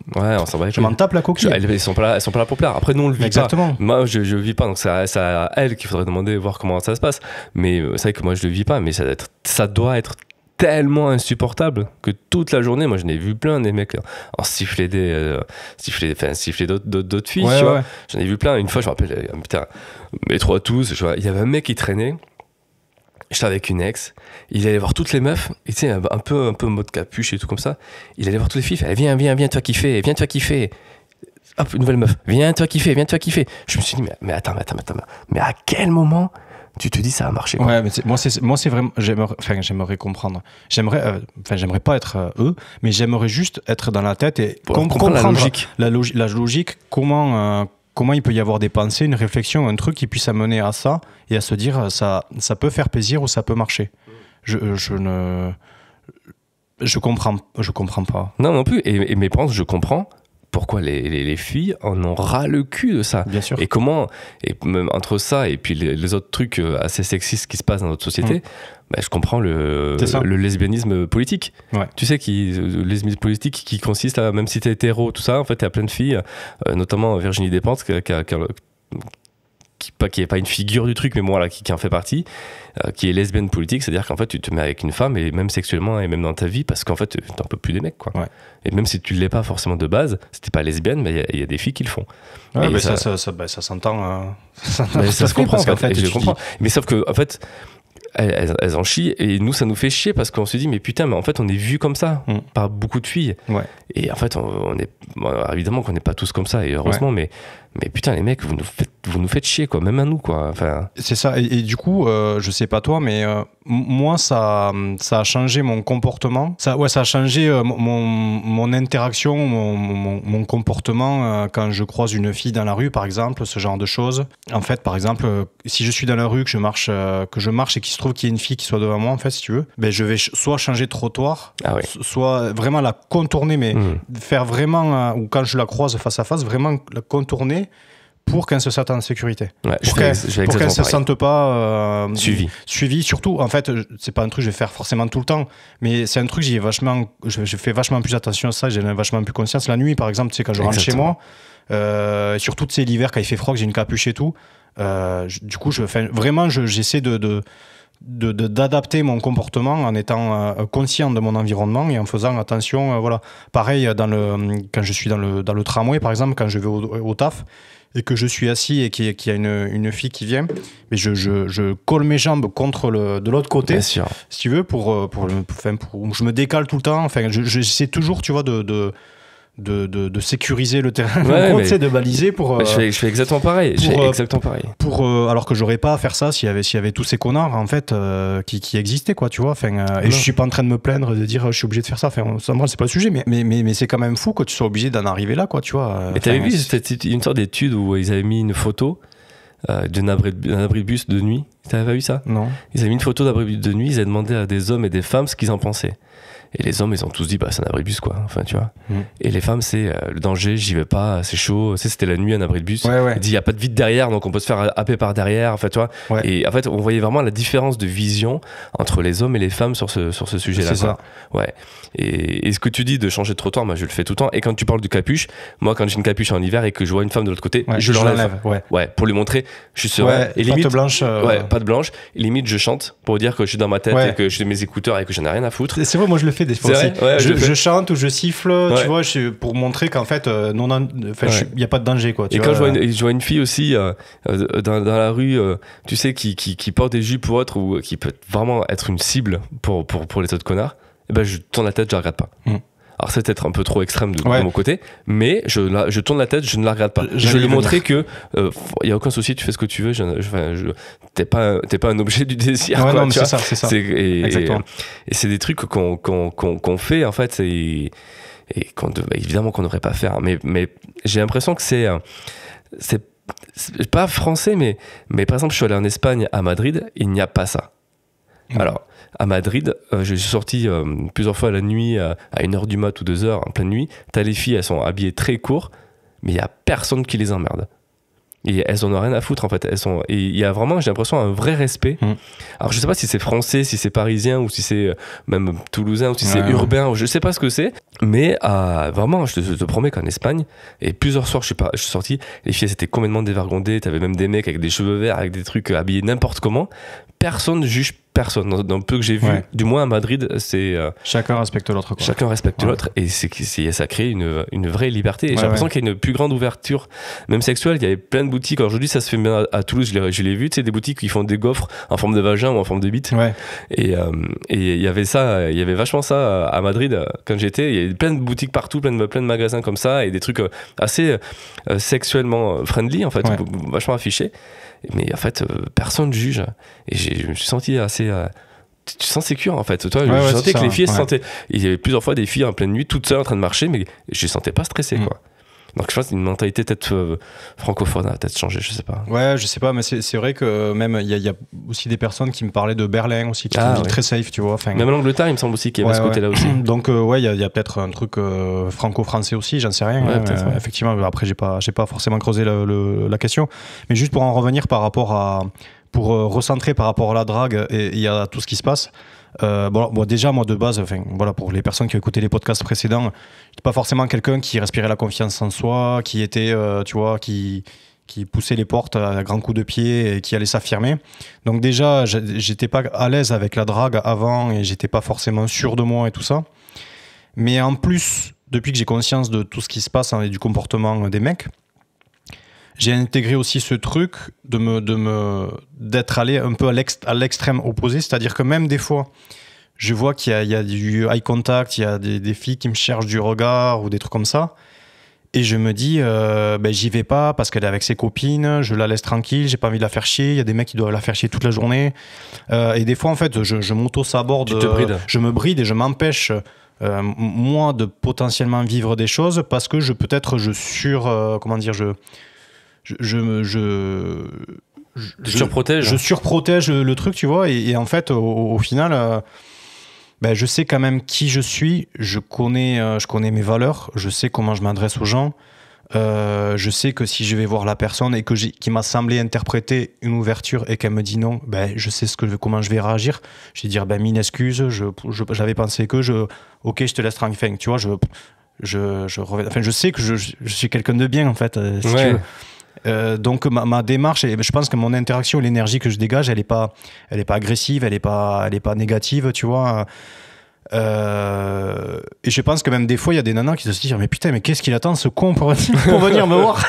S1: tape la coquille. elles,
S2: sont pas là, sont pas là pour plaire. Après, nous, on le vit Exactement. Pas. Moi, je, je vis pas, donc c'est à, elle qu'il faudrait demander, voir comment ça se passe. Mais euh, c'est que moi, je le vis pas, mais ça, doit être, ça doit être tellement insupportable que toute la journée, moi je n'ai vu plein des mecs en siffler des, euh, enfin siffler d'autres, d'autres, filles, tu vois. J'en ai vu plein. Une fois, je me rappelle, putain, métro tous, il y avait un mec qui traînait. J'étais avec une ex, il allait voir toutes les meufs, et tu sais, un peu, un peu mode capuche et tout comme ça. Il allait voir toutes les filles, il fallait, eh, viens, viens, viens, toi kiffer, viens, toi kiffer. Hop, une nouvelle meuf,
S1: viens, toi qui kiffer, viens, toi qui kiffer. Je me suis dit, mais, attends, mais attends, mais attends, mais à quel moment tu te dis ça a marché. Ouais, mais moi c'est moi c'est vraiment j'aimerais enfin j'aimerais comprendre. J'aimerais euh, enfin j'aimerais pas être euh, eux, mais j'aimerais juste être dans la tête et comprendre, la logique, la, logique comment euh, comment il peut y avoir des pensées, une réflexion, un truc qui puisse amener à ça et à se dire ça ça peut faire plaisir ou ça peut marcher. Je, ne je comprends je comprends pas.
S2: Non non plus et, mes pensées je comprends pourquoi les, les, filles en ont ras le cul de ça Bien sûr. Et comment, et même entre ça et puis les, autres trucs euh, assez sexistes qui se passent dans notre société, mm. bah, je comprends le, le lesbianisme politique. Tu sais, qui, euh, le lesbianisme politique qui consiste à, même si t'es hétéro, tout ça, en fait, t'as plein de filles, euh, notamment Virginie Despentes, qui qui a qui n'est pas une figure du truc, mais moi là, qui, qui, en fait partie, euh, qui est lesbienne politique, c'est-à-dire qu'en fait, tu te mets avec une femme, et même sexuellement, et même dans ta vie, parce qu'en fait, euh, tu un peux plus des mecs, quoi. Et même si tu l'es pas forcément de base, c'était pas lesbienne, mais il y, a des filles qui le font.
S1: ça, ça, ça, ça bah, s'entend. Hein. ça, se comprend, en fait, je comprends.
S2: Mais sauf que, en fait, elles, elles, en chient et nous ça nous fait chier parce qu'on se dit mais putain mais en fait on est vu comme ça mm. par beaucoup de filles et en fait on, est évidemment qu'on n'est pas tous comme ça et heureusement mais
S1: mais putain les mecs vous nous faites vous nous faites chier quoi même à nous quoi enfin c'est ça et, du coup euh, je sais pas toi mais euh, moi ça ça a changé mon comportement ça ouais ça a changé euh, mon, mon, interaction mon, mon, comportement quand je croise une fille dans la rue par exemple ce genre de choses en fait par exemple si je suis dans la rue que je marche que je marche et qu'il se trouve qu'il y a une fille qui soit devant moi en fait si tu veux ben je vais soit changer de trottoir ah soit vraiment la contourner mais mmh. faire vraiment ou quand je la croise face à face vraiment la contourner pour qu'elles se sentent en sécurité. pour qu'elle ne se sentent pas euh, Suivi, surtout, en fait, c'est pas un truc que je vais faire forcément tout le temps, mais c'est un truc que j'ai vachement, je, fais vachement plus attention à ça, j'ai vachement plus conscience. La nuit, par exemple, tu sais, quand je rentre chez moi, euh, surtout, c'est l'hiver, quand il fait froid, que j'ai une capuche et tout, euh, du coup, je, vraiment, j'essaie de d'adapter mon comportement en étant euh, conscient de mon environnement et en faisant attention euh, voilà pareil quand je suis dans le, tramway par exemple quand je vais au, taf et que je suis assis et qu'il y a une, fille qui vient, mais je, colle mes jambes contre le, de l'autre côté, si tu veux, pour, euh, pour, je me décale tout le temps. Enfin, j'essaie je, toujours, tu vois, de, de, de, sécuriser le terrain de baliser pour je, fais, exactement pareil exactement pareil pour euh, euh, alors que j'aurais pas à faire ça s'il y avait s'il y avait tous ces connards en fait euh, qui, qui, existaient quoi tu vois enfin et je suis pas en train de me plaindre de dire je suis obligé de faire ça enfin c'est pas le sujet mais mais, mais, c'est quand même fou que tu sois obligé d'en arriver là quoi tu vois mais t'avais vu c'était une sorte
S2: d'étude où ils avaient mis une photo d'un abri, de bus de nuit t'avais pas vu ça non ils avaient mis une photo d'abri de nuit ils avaient demandé à des hommes et des femmes ce qu'ils en pensaient et les hommes, ils ont tous dit, bah, c'est un abri bus, quoi. Enfin, tu vois. Mm. Et les femmes, c'est euh, le danger, j'y vais pas, c'est chaud. Tu c'était la nuit, un abri de bus. Il dit, il n'y a pas de vide derrière, donc on peut se faire happer par derrière. Enfin, tu vois. Et en fait, on voyait vraiment la différence de vision entre les hommes et les femmes sur ce, sur ce sujet-là. C'est ça. Ouais. Et, ce que tu dis de changer de trottoir, moi je le fais tout le temps. Et quand tu parles du capuche, moi quand j'ai une capuche en hiver et que je vois une femme de l'autre côté, je l'enlève. Ouais. pour lui montrer, je suis serein. et limite, blanche. Euh, ouais, pas de blanche. limite, je chante pour dire que je suis dans ma tête et que j'ai mes écouteurs et que j'en ai rien à foutre.
S1: C'est vrai, moi je le fais des fois. Aussi. je, chante ou je siffle, tu vois, je, pour montrer qu'en fait, euh, non, il n'y a pas de danger. Quoi, tu et vois, quand vois, une,
S2: je vois, une, fille aussi euh, dans, dans, la rue, tu sais, qui, qui, qui, porte des jupes ou autre, ou qui peut vraiment être une cible pour, pour, pour les autres connards. Eh ben je tourne la tête, je la regarde pas. Hmm. Alors c'est peut-être un peu trop extrême de, mon côté, mais je, je tourne la tête, je ne la regarde pas. Je, lui montrer que il euh, y a aucun souci, tu fais ce que tu veux. Je, je, t'es pas pas un objet du désir. c'est ça, Et, c'est des trucs qu'on qu'on qu'on fait en fait et, bah, évidemment qu'on n'aurait pas faire. Mais mais j'ai l'impression que euh, c'est c'est pas français, mais mais par exemple je suis allé en Espagne à Madrid, il n'y a pas ça. Hmm. Alors à Madrid, euh, je suis sorti euh, plusieurs fois la nuit, euh, à 1h du mat ou 2h, en pleine nuit. T'as les filles, elles sont habillées très court, mais il n'y a personne qui les emmerde. Et elles en ont rien à foutre en fait. Elles sont et il y a vraiment, j'ai l'impression, un vrai respect. Mm. Alors je sais pas si c'est français, si c'est parisien ou si c'est même toulousain ou si c'est urbain ou je sais pas ce que c'est. Mais vraiment, je te, promets qu'en Espagne et plusieurs soirs, je suis pas, je suis sorti, les filles étaient complètement dévergondées. T'avais même des mecs avec des cheveux verts, avec des trucs habillés n'importe comment. Personne ne juge personne. dans peu que j'ai vu, du moins à Madrid, c'est. Euh, chacun respecte l'autre. Chacun respecte l'autre et c'est, ça crée une, une vraie liberté. j'ai l'impression qu'il y a une plus grande ouverture, même sexuelle. Il y avait plein de boutiques. Aujourd'hui, ça se fait bien à, Toulouse, je l'ai, vu, tu sais, des boutiques qui font des gaufres en forme de vagin ou en forme de bite. Euh, et il y avait ça, il y avait vachement ça à Madrid euh, quand j'étais. Il y avait plein de boutiques partout, plein de, plein de magasins comme ça et des trucs assez sexuellement friendly, en fait, vachement affichés mais en fait, euh, personne ne juge. Et je me suis senti assez euh, tu te sens sécure en fait. Toi, je sentais que les filles se sentaient. Il y avait plusieurs fois des filles en pleine nuit toutes seules en train de marcher, mais je les sentais pas stressé mm. quoi. Donc je pense une mentalité peut-être euh, francophone a peut-être changé, je sais pas.
S1: Ouais, je sais pas, mais c'est vrai que euh, même il y, a aussi des personnes qui me parlaient de Berlin aussi, qui sont ah, très safe, tu vois. même l'Angleterre, il me semble aussi qu'il y avait ce côté-là aussi. Donc euh, ouais, il y a, peut-être un truc franco-français aussi, j'en sais rien. Hein, effectivement, après j'ai pas, pas forcément creusé la question, mais juste pour en revenir par rapport à pour recentrer par rapport à la drague et, et à tout ce qui se passe. Euh, déjà, moi, de base, voilà, pour les personnes qui ont écouté les podcasts précédents, je pas forcément quelqu'un qui respirait la confiance en soi, qui était, euh, tu vois, qui, qui poussait les portes à grands coups de pied et qui allait s'affirmer. Donc déjà, j'étais pas à l'aise avec la drague avant et j'étais pas forcément sûr de moi et tout ça. Mais en plus, depuis que j'ai conscience de tout ce qui se passe hein, et du comportement des mecs, j'ai intégré aussi ce truc de me, de me, d'être allé un peu à l'extrême opposé, c'est-à-dire que même des fois, je vois qu'il y, a, du eye contact, il y a des, filles qui me cherchent du regard ou des trucs comme ça. Et je me dis, euh, ben, j'y vais pas parce qu'elle est avec ses copines, je la laisse tranquille, j'ai pas envie de la faire chier. Il y a des mecs qui doivent la faire chier toute la journée. Euh, et des fois, en fait, je, je m'auto-saborde. Euh, je me bride et je m'empêche, moi, de potentiellement vivre des choses parce que je, peut-être, je sur. comment dire, je je, je, je je, je, surprotège. je, surprotège. le truc, tu vois. Et, en fait, au, final, euh, ben, je sais quand même qui je suis. Je connais, euh, je connais mes valeurs. Je sais comment je m'adresse aux gens. Euh, je sais que si je vais voir la personne et que qui m'a semblé interpréter une ouverture et qu'elle me dit non, ben, je sais ce que je, comment je vais réagir. Je vais dire ben, mine excuse, j'avais pensé que je. Ok, je te laisse tranquille. Tu vois, je. Je, je, enfin, je sais que je, suis quelqu'un de bien en fait. Si tu veux. Euh, donc ma, ma, démarche, je pense que mon interaction, l'énergie que je dégage, elle est pas, elle est pas agressive, elle est pas, elle est pas négative, tu vois. Euh, et je pense que même des fois, il y a des nanas qui se disent Mais putain, mais qu'est-ce qu'il attend ce con pour, venir me voir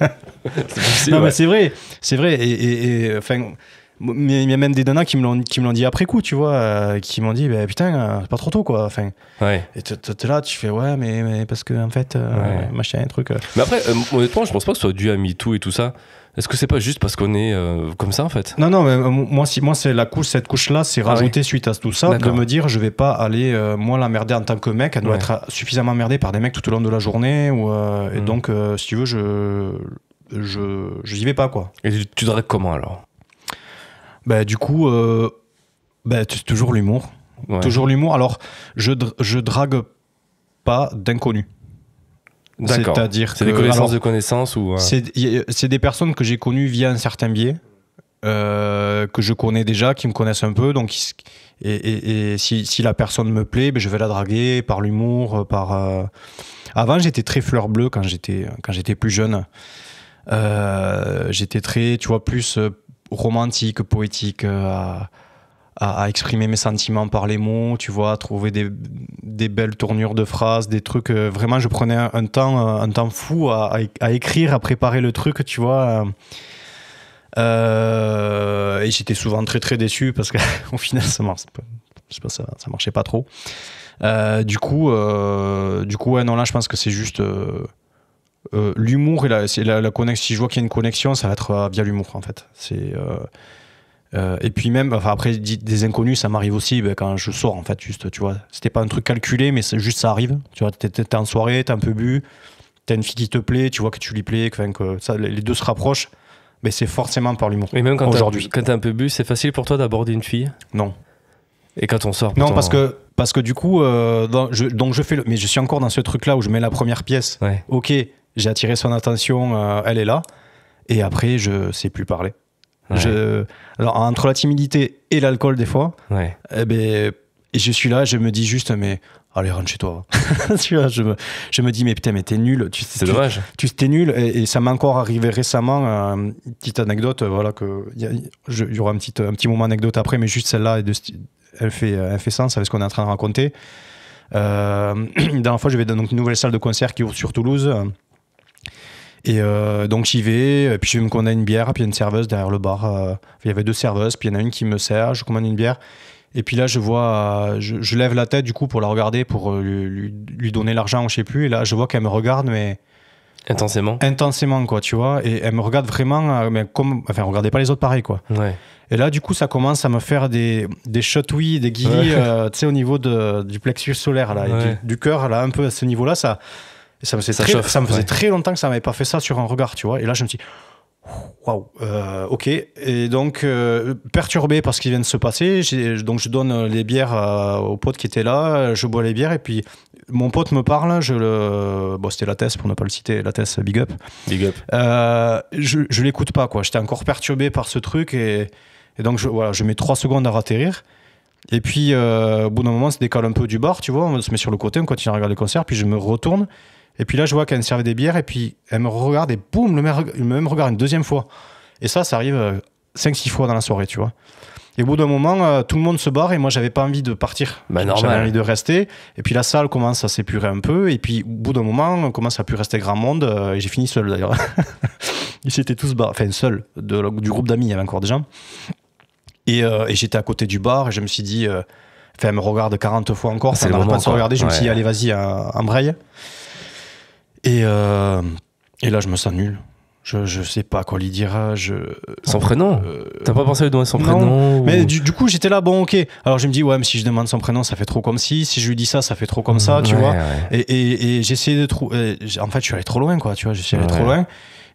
S1: c'est vrai, c'est vrai. Et, et enfin, mais il y a même des nanas qui me l'ont qui me l'ont dit après coup tu vois euh, qui m'ont dit bah, putain euh, c'est pas trop tôt quoi enfin et t'es là tu fais ouais mais, parce que en fait euh, machin un truc
S2: mais après honnêtement je pense pas que ce soit dû à MeToo et tout ça est-ce que c'est pas juste parce qu'on est comme ça en fait
S1: non non mais moi si moi c'est la couche cette couche là c'est ah rajouté suite à tout ça de me dire je vais pas aller moi la merder en tant que mec elle doit être suffisamment merdé par des mecs tout au long de la journée ou et mm. donc si tu veux je je n'y vais pas quoi et tu, tu comment alors bah, du coup, euh, bah, c'est toujours l'humour. Toujours l'humour. Alors, je, je drague pas d'inconnus. C'est-à-dire c'est des connaissances de connaissances ou. Euh? C'est des personnes que j'ai connues via un certain biais. Euh, que je connais déjà, qui me connaissent un peu, donc et, si, la personne me plaît, ben, je vais la draguer par l'humour, par. Avant, j'étais très fleur bleue quand j'étais plus jeune. j'étais très, tu vois, plus romantique, poétique, euh, à, exprimer mes sentiments par les mots, tu vois, à trouver des, belles tournures de phrases, des trucs. Euh, vraiment, je prenais un, temps, euh, un temps fou à, écrire, à préparer le truc, tu vois. et j'étais souvent très très déçu parce qu'au final, ça marche ça, marchait pas trop. du coup, du coup, ouais, non, là, je pense que c'est juste euh, l'humour et la, la, connexion. Si je vois qu'il y a une connexion, ça va être euh, via l'humour en fait. C'est euh, et puis même, enfin, après des inconnus, ça m'arrive aussi ben, quand je sors en fait, juste, tu vois. C'était pas un truc calculé, mais juste ça arrive. Tu vois, t'es, en soirée, t'es un peu bu, t'as une fille qui te plaît, tu vois que tu lui plais, que, que ça, les deux se rapprochent. Mais c'est forcément par l'humour. et même quand aujourd'hui,
S2: quand t'es un peu bu, c'est facile pour toi d'aborder une fille Non. Et quand on sort
S1: Non, parce que parce que du coup, je, donc je fais mais je suis encore dans ce truc là où je mets la première pièce. Ok, j'ai attiré son attention, euh, elle est là. Et après, je sais plus parler. Je, alors, entre la timidité et l'alcool, des fois, eh ben, je suis là, je me dis juste, mais allez, rentre chez toi. je me, dis, mais putain, mais t'es nul. Tu, c'est dommage. Tu, t'es nul. Et, ça m'est encore arrivé récemment, euh, une petite anecdote, euh, voilà, que il y, aura un petit, un petit moment anecdote après, mais juste celle-là, elle fait, elle fait sens avec ce qu'on est en train de raconter. Euh, la dernière fois, je vais dans une nouvelle salle de concert qui ouvre sur Toulouse. Et euh, donc j'y vais, et puis je me commande une bière, puis il y a une serveuse derrière le bar. Euh, il y avait deux serveuses, puis il y en a une qui me sert, je commande une bière. Et puis là, je vois, je, lève la tête du coup pour la regarder, pour euh, lui, donner l'argent ou je sais plus. Et là, je vois qu'elle me regarde, mais. Intensément. Intensément, quoi, tu vois. Et elle me regarde vraiment, mais comme. Enfin, regardez pas les autres pareil, quoi. Et là, du coup, ça commence à me faire des, des shotouilles, des guillis, tu sais, au niveau du plexus solaire, là, et du, du cœur, là, un peu à ce niveau-là, ça ça me, ça ça me faisait très longtemps que ça m'avait pas fait ça sur un regard, tu vois. Et là, je me dis, waouh, euh, ok. Et donc, euh, perturbé par ce qui vient de se passer, donc je donne les bières aux euh, au pote qui était là, je bois les bières, et puis mon pote me parle, je le... c'était la thèse pour ne pas le citer, la thèse Big Up. Big Up. je je l'écoute pas, quoi. J'étais encore perturbé par ce truc, et, donc, je, voilà, je mets trois secondes à ratterrir. Et puis, au bout d'un moment, ça se décale un peu du bar, tu vois, on se met sur le côté, on continue à regarder le concert, puis je me retourne. Et puis là, je vois qu'elle me servait des bières, et puis elle me regarde, et boum, le même, regarde une deuxième fois. Et ça, ça arrive 5-6 euh, fois dans la soirée, tu vois. Et au bout d'un moment, euh, tout le monde se barre et moi, j'avais pas envie de partir. Bah, j'avais envie de rester. Et puis la salle commence à s'épurer un peu. Et puis au bout d'un moment, on commence à plus rester grand monde. Euh, et j'ai fini seul d'ailleurs. Ils s'étaient tous barrés, enfin seul, de, du groupe d'amis, il y avait encore des gens. Et, et j'étais à côté du bar et je me suis dit, enfin, elle me regarde 40 fois encore. Ça ah, n'arrête pas de se regarder. Je me suis dit, allez, vas-y, embraye. Et, euh, et là, je me sens nul. Je, je sais pas quoi lui dire. Je... Son prénom euh, T'as pas pensé à lui donner son prénom Mais du, coup, j'étais là, bon, ok. Alors je me dis, ouais, mais si je demande son prénom, ça fait trop comme si. Si je lui dis ça, ça fait trop comme ça, tu vois. Et, et, j'essayais de trouver. Euh, en fait, je suis allé trop loin, quoi, tu vois. Je suis allé trop loin.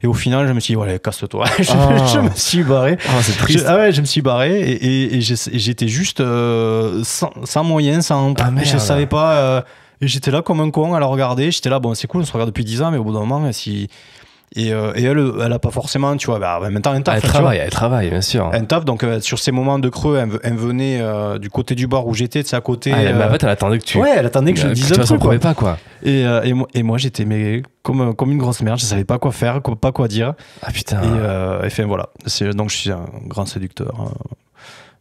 S1: Et au final, je me suis dit, casse-toi. je, ah. me suis barré. Ah, c'est triste. Je, ah ouais, je me suis barré et, et, j'étais juste sans, moyen sans. Ah, je savais pas j'étais là comme un con à la regarder. J'étais là, bon, c'est cool, on se regarde depuis 10 ans, mais au bout d'un moment, si. Euh, et, elle, elle a pas forcément, tu vois, bah, bah maintenant Elle travaille, elle travaille, bien sûr. elle taf, donc euh, sur ces moments de creux, elle, venait euh, du côté du bar où j'étais, de sa côté. Ah, elle, en fait, elle attendait que tu. Ouais, elle attendait que je dise un truc. Quoi. pas, quoi. Et, et moi, et moi j'étais comme, comme une grosse merde, je savais pas quoi faire, pas quoi dire. Ah putain. Et, et fait, voilà. Donc je suis un grand séducteur. Hein.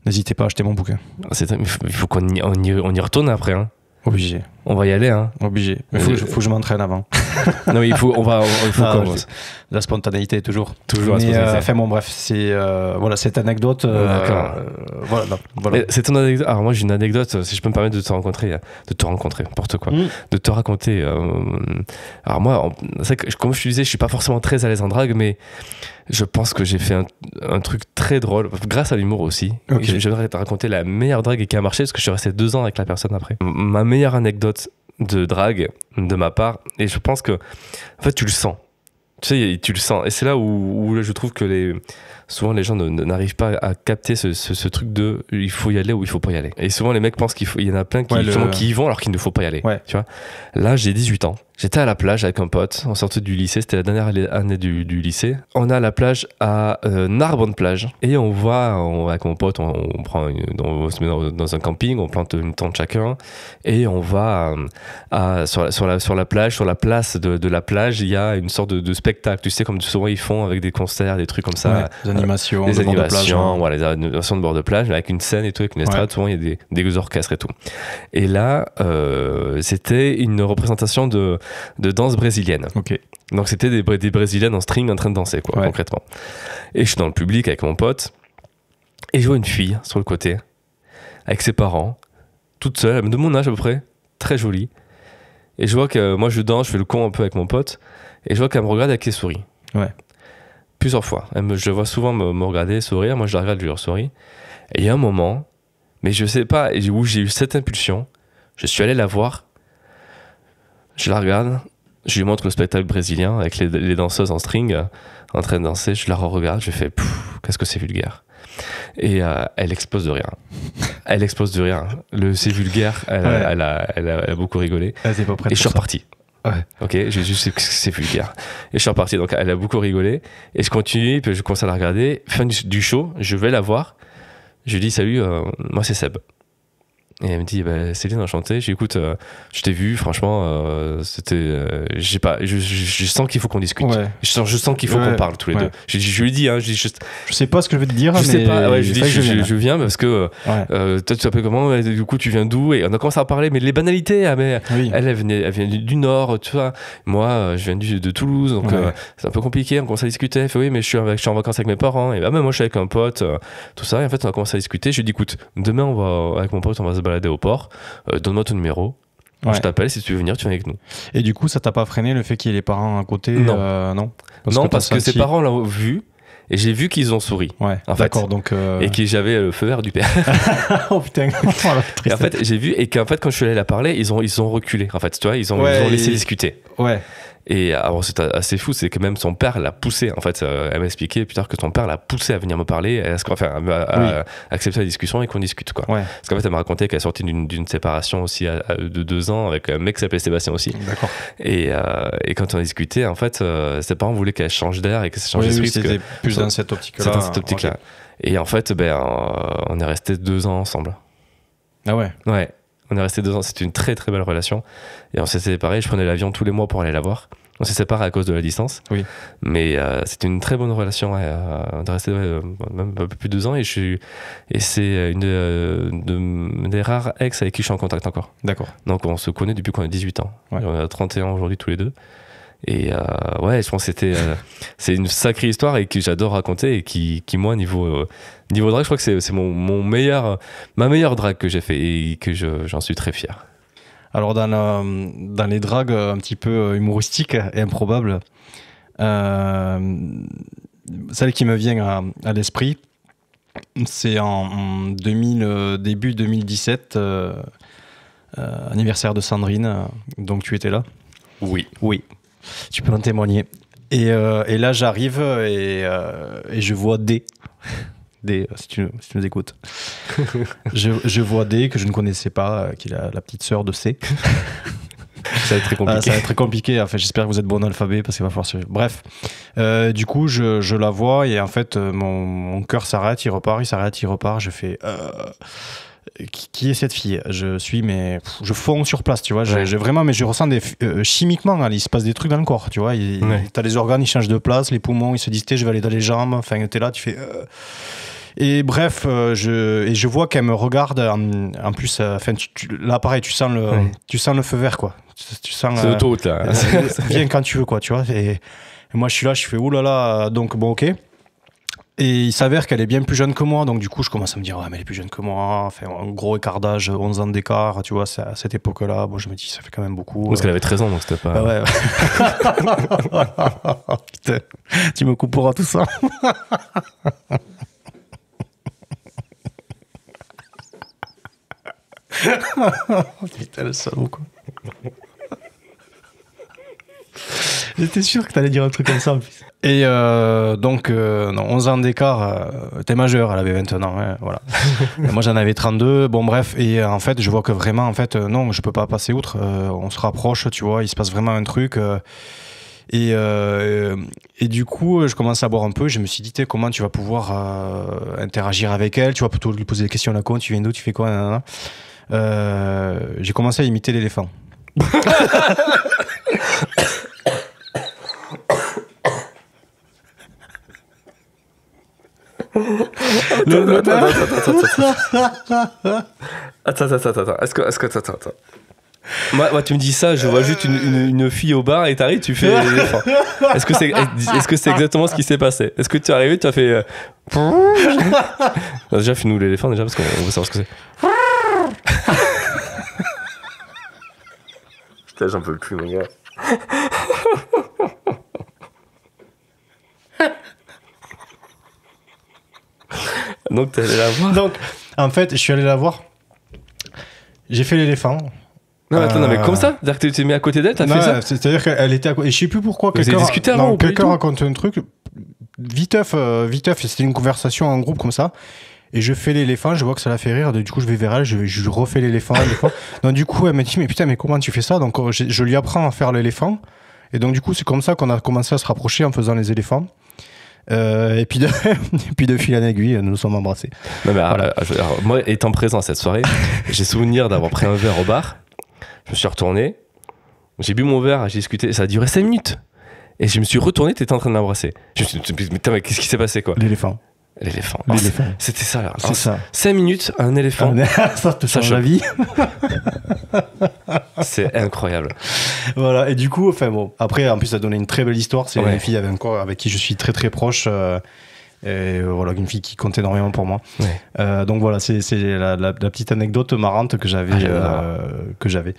S1: N'hésitez pas à acheter mon bouquin. Il faut qu'on on y retourne après. Hein. Obligé. On va y aller, hein. Obligé. Il faut, que je m'entraîne avant. non, il faut, on va, La spontanéité, toujours. Toujours. Mais, euh, bon, bref, c'est euh, voilà cette anecdote. Euh, euh
S2: voilà. voilà. C'est ton anecdote. Alors moi, j'ai une anecdote. Si je peux me permettre de te rencontrer, de te rencontrer, n'importe quoi, mm. de te raconter. Euh, alors moi, que, comme je te disais, je suis pas forcément très à l'aise en drague, mais je pense que j'ai fait un, truc très drôle, grâce à l'humour aussi. J'aimerais te raconter la meilleure drague qui a marché, parce que je suis resté deux ans avec la personne après. Ma meilleure anecdote de drague de ma part, et je pense que, en fait, tu le sens. Tu sais, tu le sens. Et c'est là où, je trouve que les, souvent les gens n'arrivent pas à capter ce, truc de il faut y aller ou il faut pas y aller. Et souvent les mecs pensent qu'il y en a plein qui, qui y vont alors qu'il ne faut pas y aller. Tu vois Là, j'ai 18 ans. J'étais à la plage avec un pote, on sortait du lycée, c'était la dernière année du, lycée. On est à la plage à euh, Narbonne plage et on voit, on, avec mon pote, on, prend se met dans, un camping, on plante une tente chacun et on va euh, sur, la, sur la plage, sur la place de, la plage, il y a une sorte de, spectacle, tu sais, comme souvent ils font avec des concerts, des trucs comme ça, des animations, bord de hein. animations de bord de plage, avec une scène et tout, avec une estrade. Souvent, il y a des, des orchestres et tout. Et là, euh, c'était une représentation de, de danse brésilienne. Ok. Donc, c'était des, des brésiliennes en string en train de danser, quoi, concrètement. Et je suis dans le public avec mon pote. Et je vois une fille sur le côté, avec ses parents, toute seule, de mon âge à peu près, très jolie. Et je vois que moi je danse, je fais le con un peu avec mon pote, et je vois qu'elle me regarde avec les souris. Ouais plusieurs fois. je vois souvent me, regarder, sourire. Moi, je la regarde, je lui souris. Et il y a un moment, mais je sais pas, où j'ai eu cette impulsion, je suis allé la voir. Je la regarde, je lui montre le spectacle brésilien avec les, danseuses en string euh, en train de danser. Je la re regarde, je fais qu'est-ce que c'est vulgaire. Et euh, elle explose de rien. Elle explose de rien. Le c'est vulgaire, elle, a, beaucoup rigolé. et je suis reparti. Ouais. Ok, j'ai juste c'est vulgaire. Et je suis reparti. Donc elle a beaucoup rigolé. Et je continue, puis je commence à la regarder. Fin du, show, je vais la voir. Je lui dis salut, euh, moi c'est Seb. Et elle me dit, bah, Céline, enchantée. J'ai écoute, euh, je t'ai vu, franchement, euh, c'était, euh, j'ai pas, je, sens qu'il faut qu'on discute. Je sens, je sens qu'il faut qu'on parle tous les deux. Je, je, lui dis,
S1: hein, je dis Je sais pas ce que je vais te dire, je mais sais pas. je, dis, je,
S2: viens, parce que toi, tu t'appelles comment Du coup, tu viens d'où Et on a commencé à parler, mais les banalités. Ah, mais elle, venait, vient du Nord, tu vois. Moi, je viens de Toulouse, donc c'est un peu compliqué. On commence à discuter. Elle fait, oui, mais je suis, avec, je suis en vacances avec mes parents. Et ah, moi, je suis avec un pote, tout ça. Et en fait, on a commencé à discuter. Je lui dis, écoute, demain, on va avec mon pote, on va se balader au euh, donne-moi ton numéro. Je t'appelle, si tu veux
S1: venir, tu viens avec nous. Et du coup, ça t'a pas freiné le fait qu'il y ait les parents à côté Non. Euh, non, parce non, que, parce que ses parents
S2: l'ont vu, et j'ai vu qu'ils ont souri. Ouais, d'accord. Donc euh, et que j'avais le feu vert du père. oh putain. et en fait, j'ai vu et qu'en fait quand je suis allé la parler, ils ont ils ont reculé. En fait, tu vois, ils ont, laissé discuter. Ouais. Et euh, alors c'est assez fou, c'est que même son père l'a poussé. En fait, euh, elle m'a expliqué plus tard que son père l'a poussé à venir me parler, à, accepter la discussion et qu'on discute. Quoi. Parce qu'en fait, elle m'a raconté qu'elle sortie d'une séparation aussi de deux ans avec un mec qui s'appelait Sébastien aussi. Et, euh, et, quand on a discuté, en fait, euh, ses parents voulaient qu'elle change d'air et qu'elle change d'esprit. Oui, c'était plus dans cette optique-là. dans cette optique-là. Et en fait, ben, on est resté deux ans ensemble. Ah ouais Ouais. On est resté deux ans. c'est une très très belle relation. Et on s'est séparés. Je prenais l'avion tous les mois pour aller la voir. On s'est séparés à cause de la distance. Oui. Mais euh, c'est une très bonne relation. On est resté un peu plus de deux ans. Et, c'est euh, une, euh, des rares ex avec qui je suis en contact encore. D'accord. Donc on se connaît depuis qu'on a 18 ans. On a 31 aujourd'hui tous les deux. Et euh, ouais, je pense que c'était euh, c'est une sacrée histoire et que j'adore raconter et qui, qui moi, niveau, euh, niveau drag, je crois que c'est mon, mon, meilleur, ma meilleure drague que j'ai fait et que j'en suis très fier.
S1: Alors, dans, dans les dragues un petit peu humoristiques et improbables, celle qui me vient à, à l'esprit, c'est en 2000, début 2017, anniversaire de Sandrine, donc tu étais là Oui. Oui. Tu peux en témoigner. Et, euh, là, j'arrive euh, et, je vois D. D, si tu, nous écoutes. je, vois D que je ne connaissais pas, euh, qui est la, petite sœur de C. ça va être très compliqué. Ah, ça va être très compliqué. Enfin, j'espère que vous êtes bon en alphabet parce qu'il va falloir Bref, du coup, je, la vois et en fait, mon, cœur s'arrête, il repart, il s'arrête, il repart. Je fais qui est cette fille Je suis, mais je fonds sur place, tu vois. J'ai vraiment, mais je ressens des. Euh, chimiquement, hein, il se passe des trucs dans le corps, tu vois. T'as les organes, ils changent de place, les poumons, ils se disent, je vais aller dans les jambes. Enfin, t'es là, tu fais. Euh. Et bref, euh, je, et je vois qu'elle me regarde. En, plus, enfin, là, pareil, tu sens le, tu sens le feu vert, quoi. Tu, sens. C'est là. viens quand tu veux, quoi, tu vois. Et, moi, je suis là, je fais, oulala, donc bon, ok. Et il s'avère qu'elle est bien plus jeune que moi, donc du coup, je commence à me dire, ouais, ah, mais elle est plus jeune que moi, enfin, un gros écart d'âge, 11 ans d'écart, tu vois, c'est à cette époque-là, bon, je me dis, ça fait quand même beaucoup. Parce euh. qu'elle avait 13 ans, donc c'était pas. Bah ouais. ouais. Putain, tu me couperas tout ça. Putain, le salaud, quoi. J'étais sûr que t'allais dire un truc comme ça en plus. Et euh, donc, 11 euh, ans d'écart, euh, t'es majeur, elle avait 21 ans, hein, voilà. moi j'en avais 32, bon bref, et en fait, je vois que vraiment, en fait, non, je peux pas passer outre, on se rapproche, tu vois, il se passe vraiment un truc. Et, et, du coup, je commence à boire un peu. Je me suis dit, comment tu vas pouvoir interagir avec elle Tu vas plutôt lui poser des questions à la con. Tu viens d'où Tu fais quoi J'ai commencé à imiter l'éléphant. attends,
S2: attends, attends, attends, attends, Est-ce que, est-ce que, attends, attends. Moi, tu me dis ça, je vois juste une, une, fille au bar et t'arrives, tu fais.
S1: Est-ce que c'est est-ce que c'est exactement ce qui s'est
S2: passé Est-ce que tu es arrivé, tu as fait. Euh, déjà, fais-nous l'éléphant déjà parce qu'on veut savoir ce que c'est. Putain, j'en peux plus, mon gars. Donc, allé la voir.
S1: Donc, en fait, je suis allé la voir. J'ai fait l'éléphant. Non, mais attends, mais comme euh, ça
S2: C'est-à-dire que tu t'es mis à côté d'elle, t'as fait ça
S1: C'est-à-dire qu'elle était à côté. Et je sais plus pourquoi. Quelqu'un discuté avant Quelqu'un raconte un truc. Viteuf, euh, viteuf, c'était une conversation en groupe comme ça. Et je fais l'éléphant, je vois que ça la fait rire. Du coup, je vais vers elle, je, refais l'éléphant. donc, du coup, elle m'a dit Mais putain, mais comment tu fais ça Donc, euh, je, je lui apprends à faire l'éléphant. Et donc, du coup, c'est comme ça qu'on a commencé à se rapprocher en faisant les éléphants. Euh, et, puis de, fil en aiguille, nous nous sommes embrassés.
S2: moi, étant présent cette soirée, j'ai souvenir d'avoir pris un verre au bar. Je me suis retourné, j'ai bu mon verre, j'ai discuté, ça a duré 5 minutes. Et je me suis retourné, t'étais en train de m'embrasser Je me suis dit, mais, mais qu'est-ce qui s'est passé quoi L'éléphant. L'éléphant. Ah, c'était ça. C'est ça. 5 minutes,
S1: un éléphant. ça te change la vie. c'est incroyable. Voilà. Et du coup, enfin bon, après, en plus, ça donnait une très belle histoire. C'est une fille avec, avec qui je suis très très proche. Euh, et euh, voilà, une fille qui compte énormément pour moi. Euh, donc voilà, c'est la, petite anecdote marrante que j'avais. Ah, que j'avais.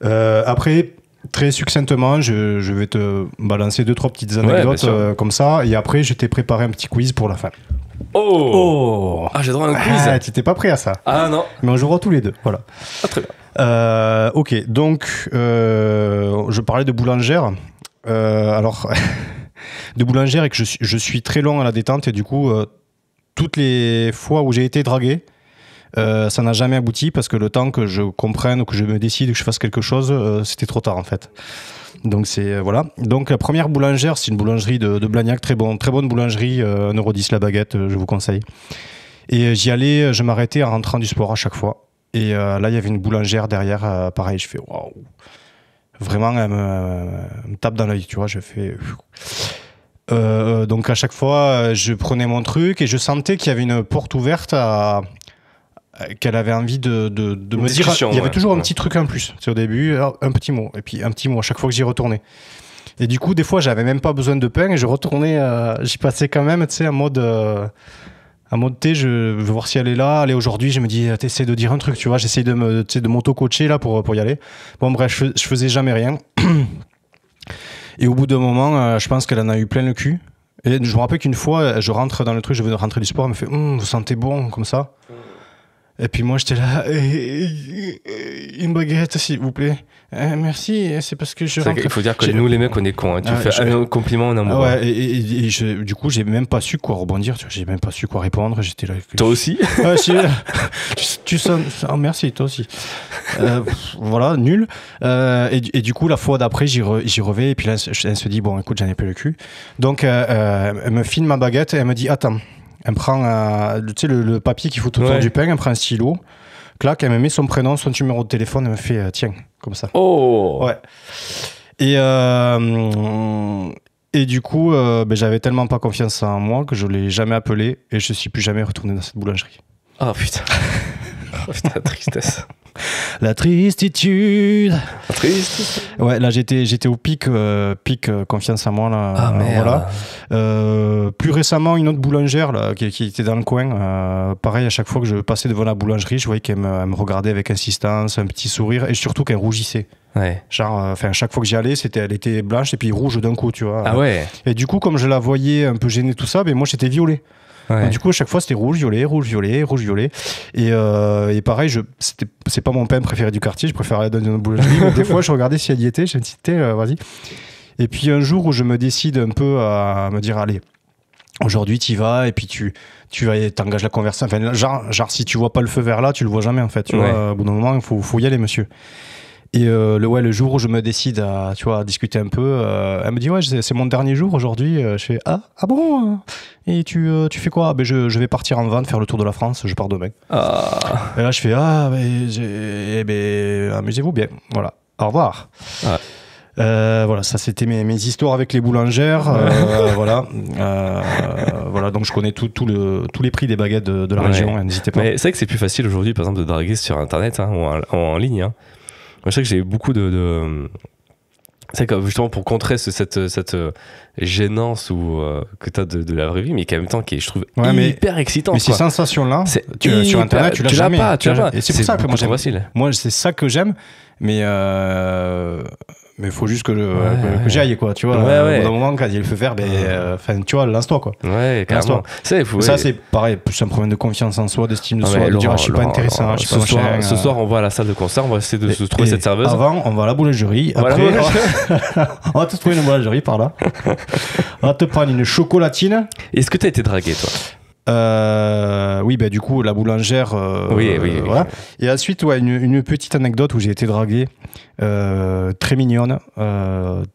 S1: après, Très succinctement, je, vais te balancer deux, trois petites anecdotes comme ça. Et après, je t'ai préparé un petit quiz pour la fin. Oh. oh, Ah, j'ai droit à un quiz eh, Tu t'es pas prêt à ça. Ah non Mais on jouera tous les deux, voilà. Ah, très bien. Euh, ok, donc, euh, je parlais de boulangère. Euh, alors, de boulangère et que je, suis très long à la détente et du coup, toutes les fois où j'ai été dragué, euh, ça n'a jamais abouti parce que le temps que je comprenne ou que je me décide ou que je fasse quelque chose, euh, c'était trop tard en fait. Donc c'est euh, voilà. Donc la première boulangère, c'est une boulangerie de, Blagnac, très bon, très bonne boulangerie, 1,10€ la baguette, je vous conseille. Et j'y allais, je m'arrêtais en rentrant du sport à chaque fois. Et là, il y avait une boulangère derrière, pareil, je fais waouh. Vraiment, elle me, tape dans l'œil, tu vois, je fais. donc à chaque fois, je prenais mon truc et je sentais qu'il y avait une porte ouverte à, euh, qu'elle avait envie de, de, me dire. Il y avait toujours un petit truc en plus. C'est au début, un petit mot, et puis un petit mot à chaque fois que j'y retournais. Et du coup, des fois, j'avais même pas besoin de pain et je retournais, euh, j'y passais quand même, tu sais, en mode. à euh, en mode, thé je veux voir si elle est là. Allez, aujourd'hui, je me dis, t'essaies de dire un truc, tu vois. J'essaie de, me, de m'auto-coacher là pour, pour y aller. Bon, bref, je, faisais jamais rien. et au bout d'un moment, je pense qu'elle en a eu plein le cul. Et je me rappelle qu'une fois, je rentre dans le truc, je veux rentrer du sport, elle me fait, hum, vous sentez bon, comme ça. Et puis moi, j'étais là, une baguette, s'il vous plaît. Euh, merci, c'est parce que je rentre... Il faut dire que nous, les mecs, on est cons. Hein. Tu ah, fais un
S2: compliment en amour. ouais,
S1: et, du coup, j'ai même pas su quoi rebondir. j'ai même pas su quoi répondre. J'étais là. Toi aussi tu, tu ah, merci, toi aussi. Euh, voilà, nul. Euh, et, du coup, la fois d'après, j'y, revais. Et puis là, elle se dit, bon, écoute, j'en ai plus le cul. Donc, elle me filme ma baguette et elle me dit, attends. Elle prend le, papier qu'il faut autour du pain, elle prend un stylo. claque elle me met son prénom, son numéro de téléphone, elle me fait euh, tiens, comme ça. Oh Ouais. Et, euh, et du coup, euh, ben, j'avais tellement pas confiance en moi que je l'ai jamais appelé et je suis plus jamais retourné dans cette boulangerie. Ah oh, putain. oh putain, tristesse. La tristitude. La triste. Ouais, là j'étais j'étais au pic euh, pic euh, confiance en moi là. Ah, euh, voilà. plus récemment, une autre boulangère qui, était dans le coin. pareil, à chaque fois que je passais devant la boulangerie, je voyais qu'elle me, regardait avec insistance, un petit sourire, et surtout qu'elle rougissait. Ouais. Genre, enfin, chaque fois que j'y allais, c'était, elle était blanche et puis rouge d'un coup, tu vois. Ah ouais. Et du coup, comme je la voyais un peu gênée, tout ça, mais ben, moi j'étais violet du coup, à chaque fois, c'était rouge, violet, rouge, violet, rouge, violet. Et, euh, et pareil, je, c'est pas mon pain préféré du quartier, je préférais la une Boulangerie. des fois, je regardais si elle y était, je me disais, euh, vas-y. Et puis un jour où je me décide un peu à me dire, allez, aujourd'hui tu y vas et puis tu tu vas t'engages la conversation enfin, genre, si tu vois pas le feu vert là tu le vois jamais en fait au bout d'un moment il faut, faut y aller monsieur et euh, le, ouais, le jour où je me décide à, tu vois, discuter un peu, euh, elle me dit Ouais, c'est mon dernier jour aujourd'hui. Euh, je fais Ah, ah bon hein. Et tu, tu fais quoi ah, ben, je, je, vais partir en van faire le tour de la France, je pars demain. Ah. Et là, je fais Ah, ben, eh ben amusez-vous bien. Voilà, au revoir. voilà, ça c'était mes, mes, histoires avec les boulangères. voilà, voilà. Donc je connais tout, tout le, tous les prix des baguettes de, la région. Hein, Mais c'est vrai que c'est plus
S2: facile aujourd'hui, par exemple, de draguer sur Internet hein, ou, en, en, ligne. Hein. Moi, je sais que j'ai eu beaucoup de. de... C'est justement pour contrer cette, cette euh, gênance ou euh, que
S1: tu as de, la vraie vie, mais qui en même temps qui je trouve, hyper excitant. Mais quoi. ces sensations-là, euh, sur Internet, tu l'as jamais. Pas, tu l'as pas. C'est pour ça que moi j'aime. Moi, c'est ça que j'aime, mais mais il faut juste que, j'aille quoi tu vois dans le euh, au bout moment quand il y a le feu vert ben euh, tu vois lance-toi quoi ouais lance-toi ça c'est pareil c'est un problème de confiance en soi d'estime de, ah, soi de dire ah, je suis pas intéressant ce, euh. soir,
S2: on va à la salle de concert on va essayer de se trouver cette serveuse avant on va à la boulangerie après
S1: on va te trouver une boulangerie par là on va te prendre une chocolatine est-ce que t'as été dragué toi euh bah oui, bah, du coup, la boulangère. Euh, oui, oui, euh, Et ensuite, ouais, une, petite anecdote où j'ai été dragué, euh, très mignonne,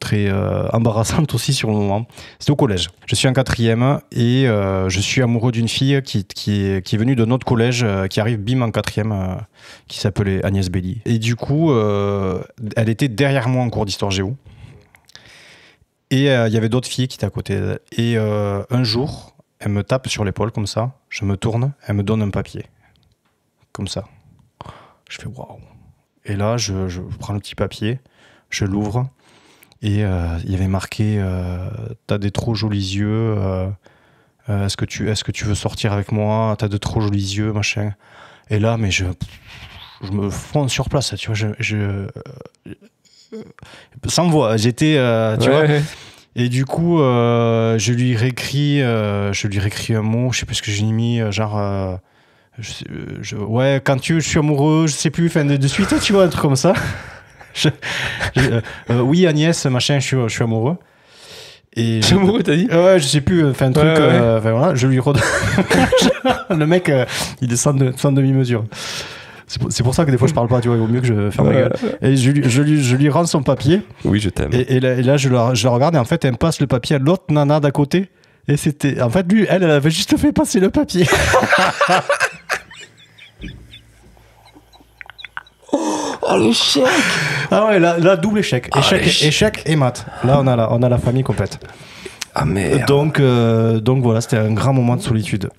S1: très embarrassante aussi sur le moment. C'était au collège. Je suis en quatrième et je suis amoureux d'une fille qui, est, venue de notre collège, qui arrive bim en quatrième, qui s'appelait Agnès Belli. Et du coup, elle était derrière moi en cours d'histoire géo. Et il y avait d'autres filles qui étaient à côté. Et un jour, elle me tape sur l'épaule comme ça. Je me tourne. Elle me donne un papier. Comme ça. Je fais waouh. Et là, je, prends le petit papier. Je l'ouvre. Et euh, il y avait marqué euh, T'as des trop jolis yeux. Euh, est-ce que, tu, est-ce que tu veux sortir avec moi T'as de trop jolis yeux, machin. Et là, mais je, je me fonde sur place, tu vois. Je, sans voix, j'étais, tu vois. Et du coup, euh, je lui réécris, euh, je lui réécris un mot, je sais plus ce que j'ai mis, euh, genre. ouais, quand tu, je suis amoureux, je sais plus, fin de, suite, tu vois, un truc comme ça. oui, Agnès, machin, je suis, je suis amoureux. Et je amoureux, t'as dit Ouais, je sais plus, enfin, un truc, voilà, je lui redonne. le mec, il descend de, demi-mesure. C'est pour, ça que des fois je parle pas, tu vois, il vaut mieux que je ferme ma gueule. Et je, lui rends son papier. Oui, je t'aime. Et, là, je, la, regarde et en fait, elle passe le papier à l'autre nana d'à côté. Et c'était. En fait, lui, elle, elle avait juste fait passer le papier. Oh l'échec Ah ouais, là, double échec. Ah, échec, échec. et mat. Là on a la, on a la famille complète. Ah merde. Donc, euh, donc voilà, c'était un grand moment de solitude.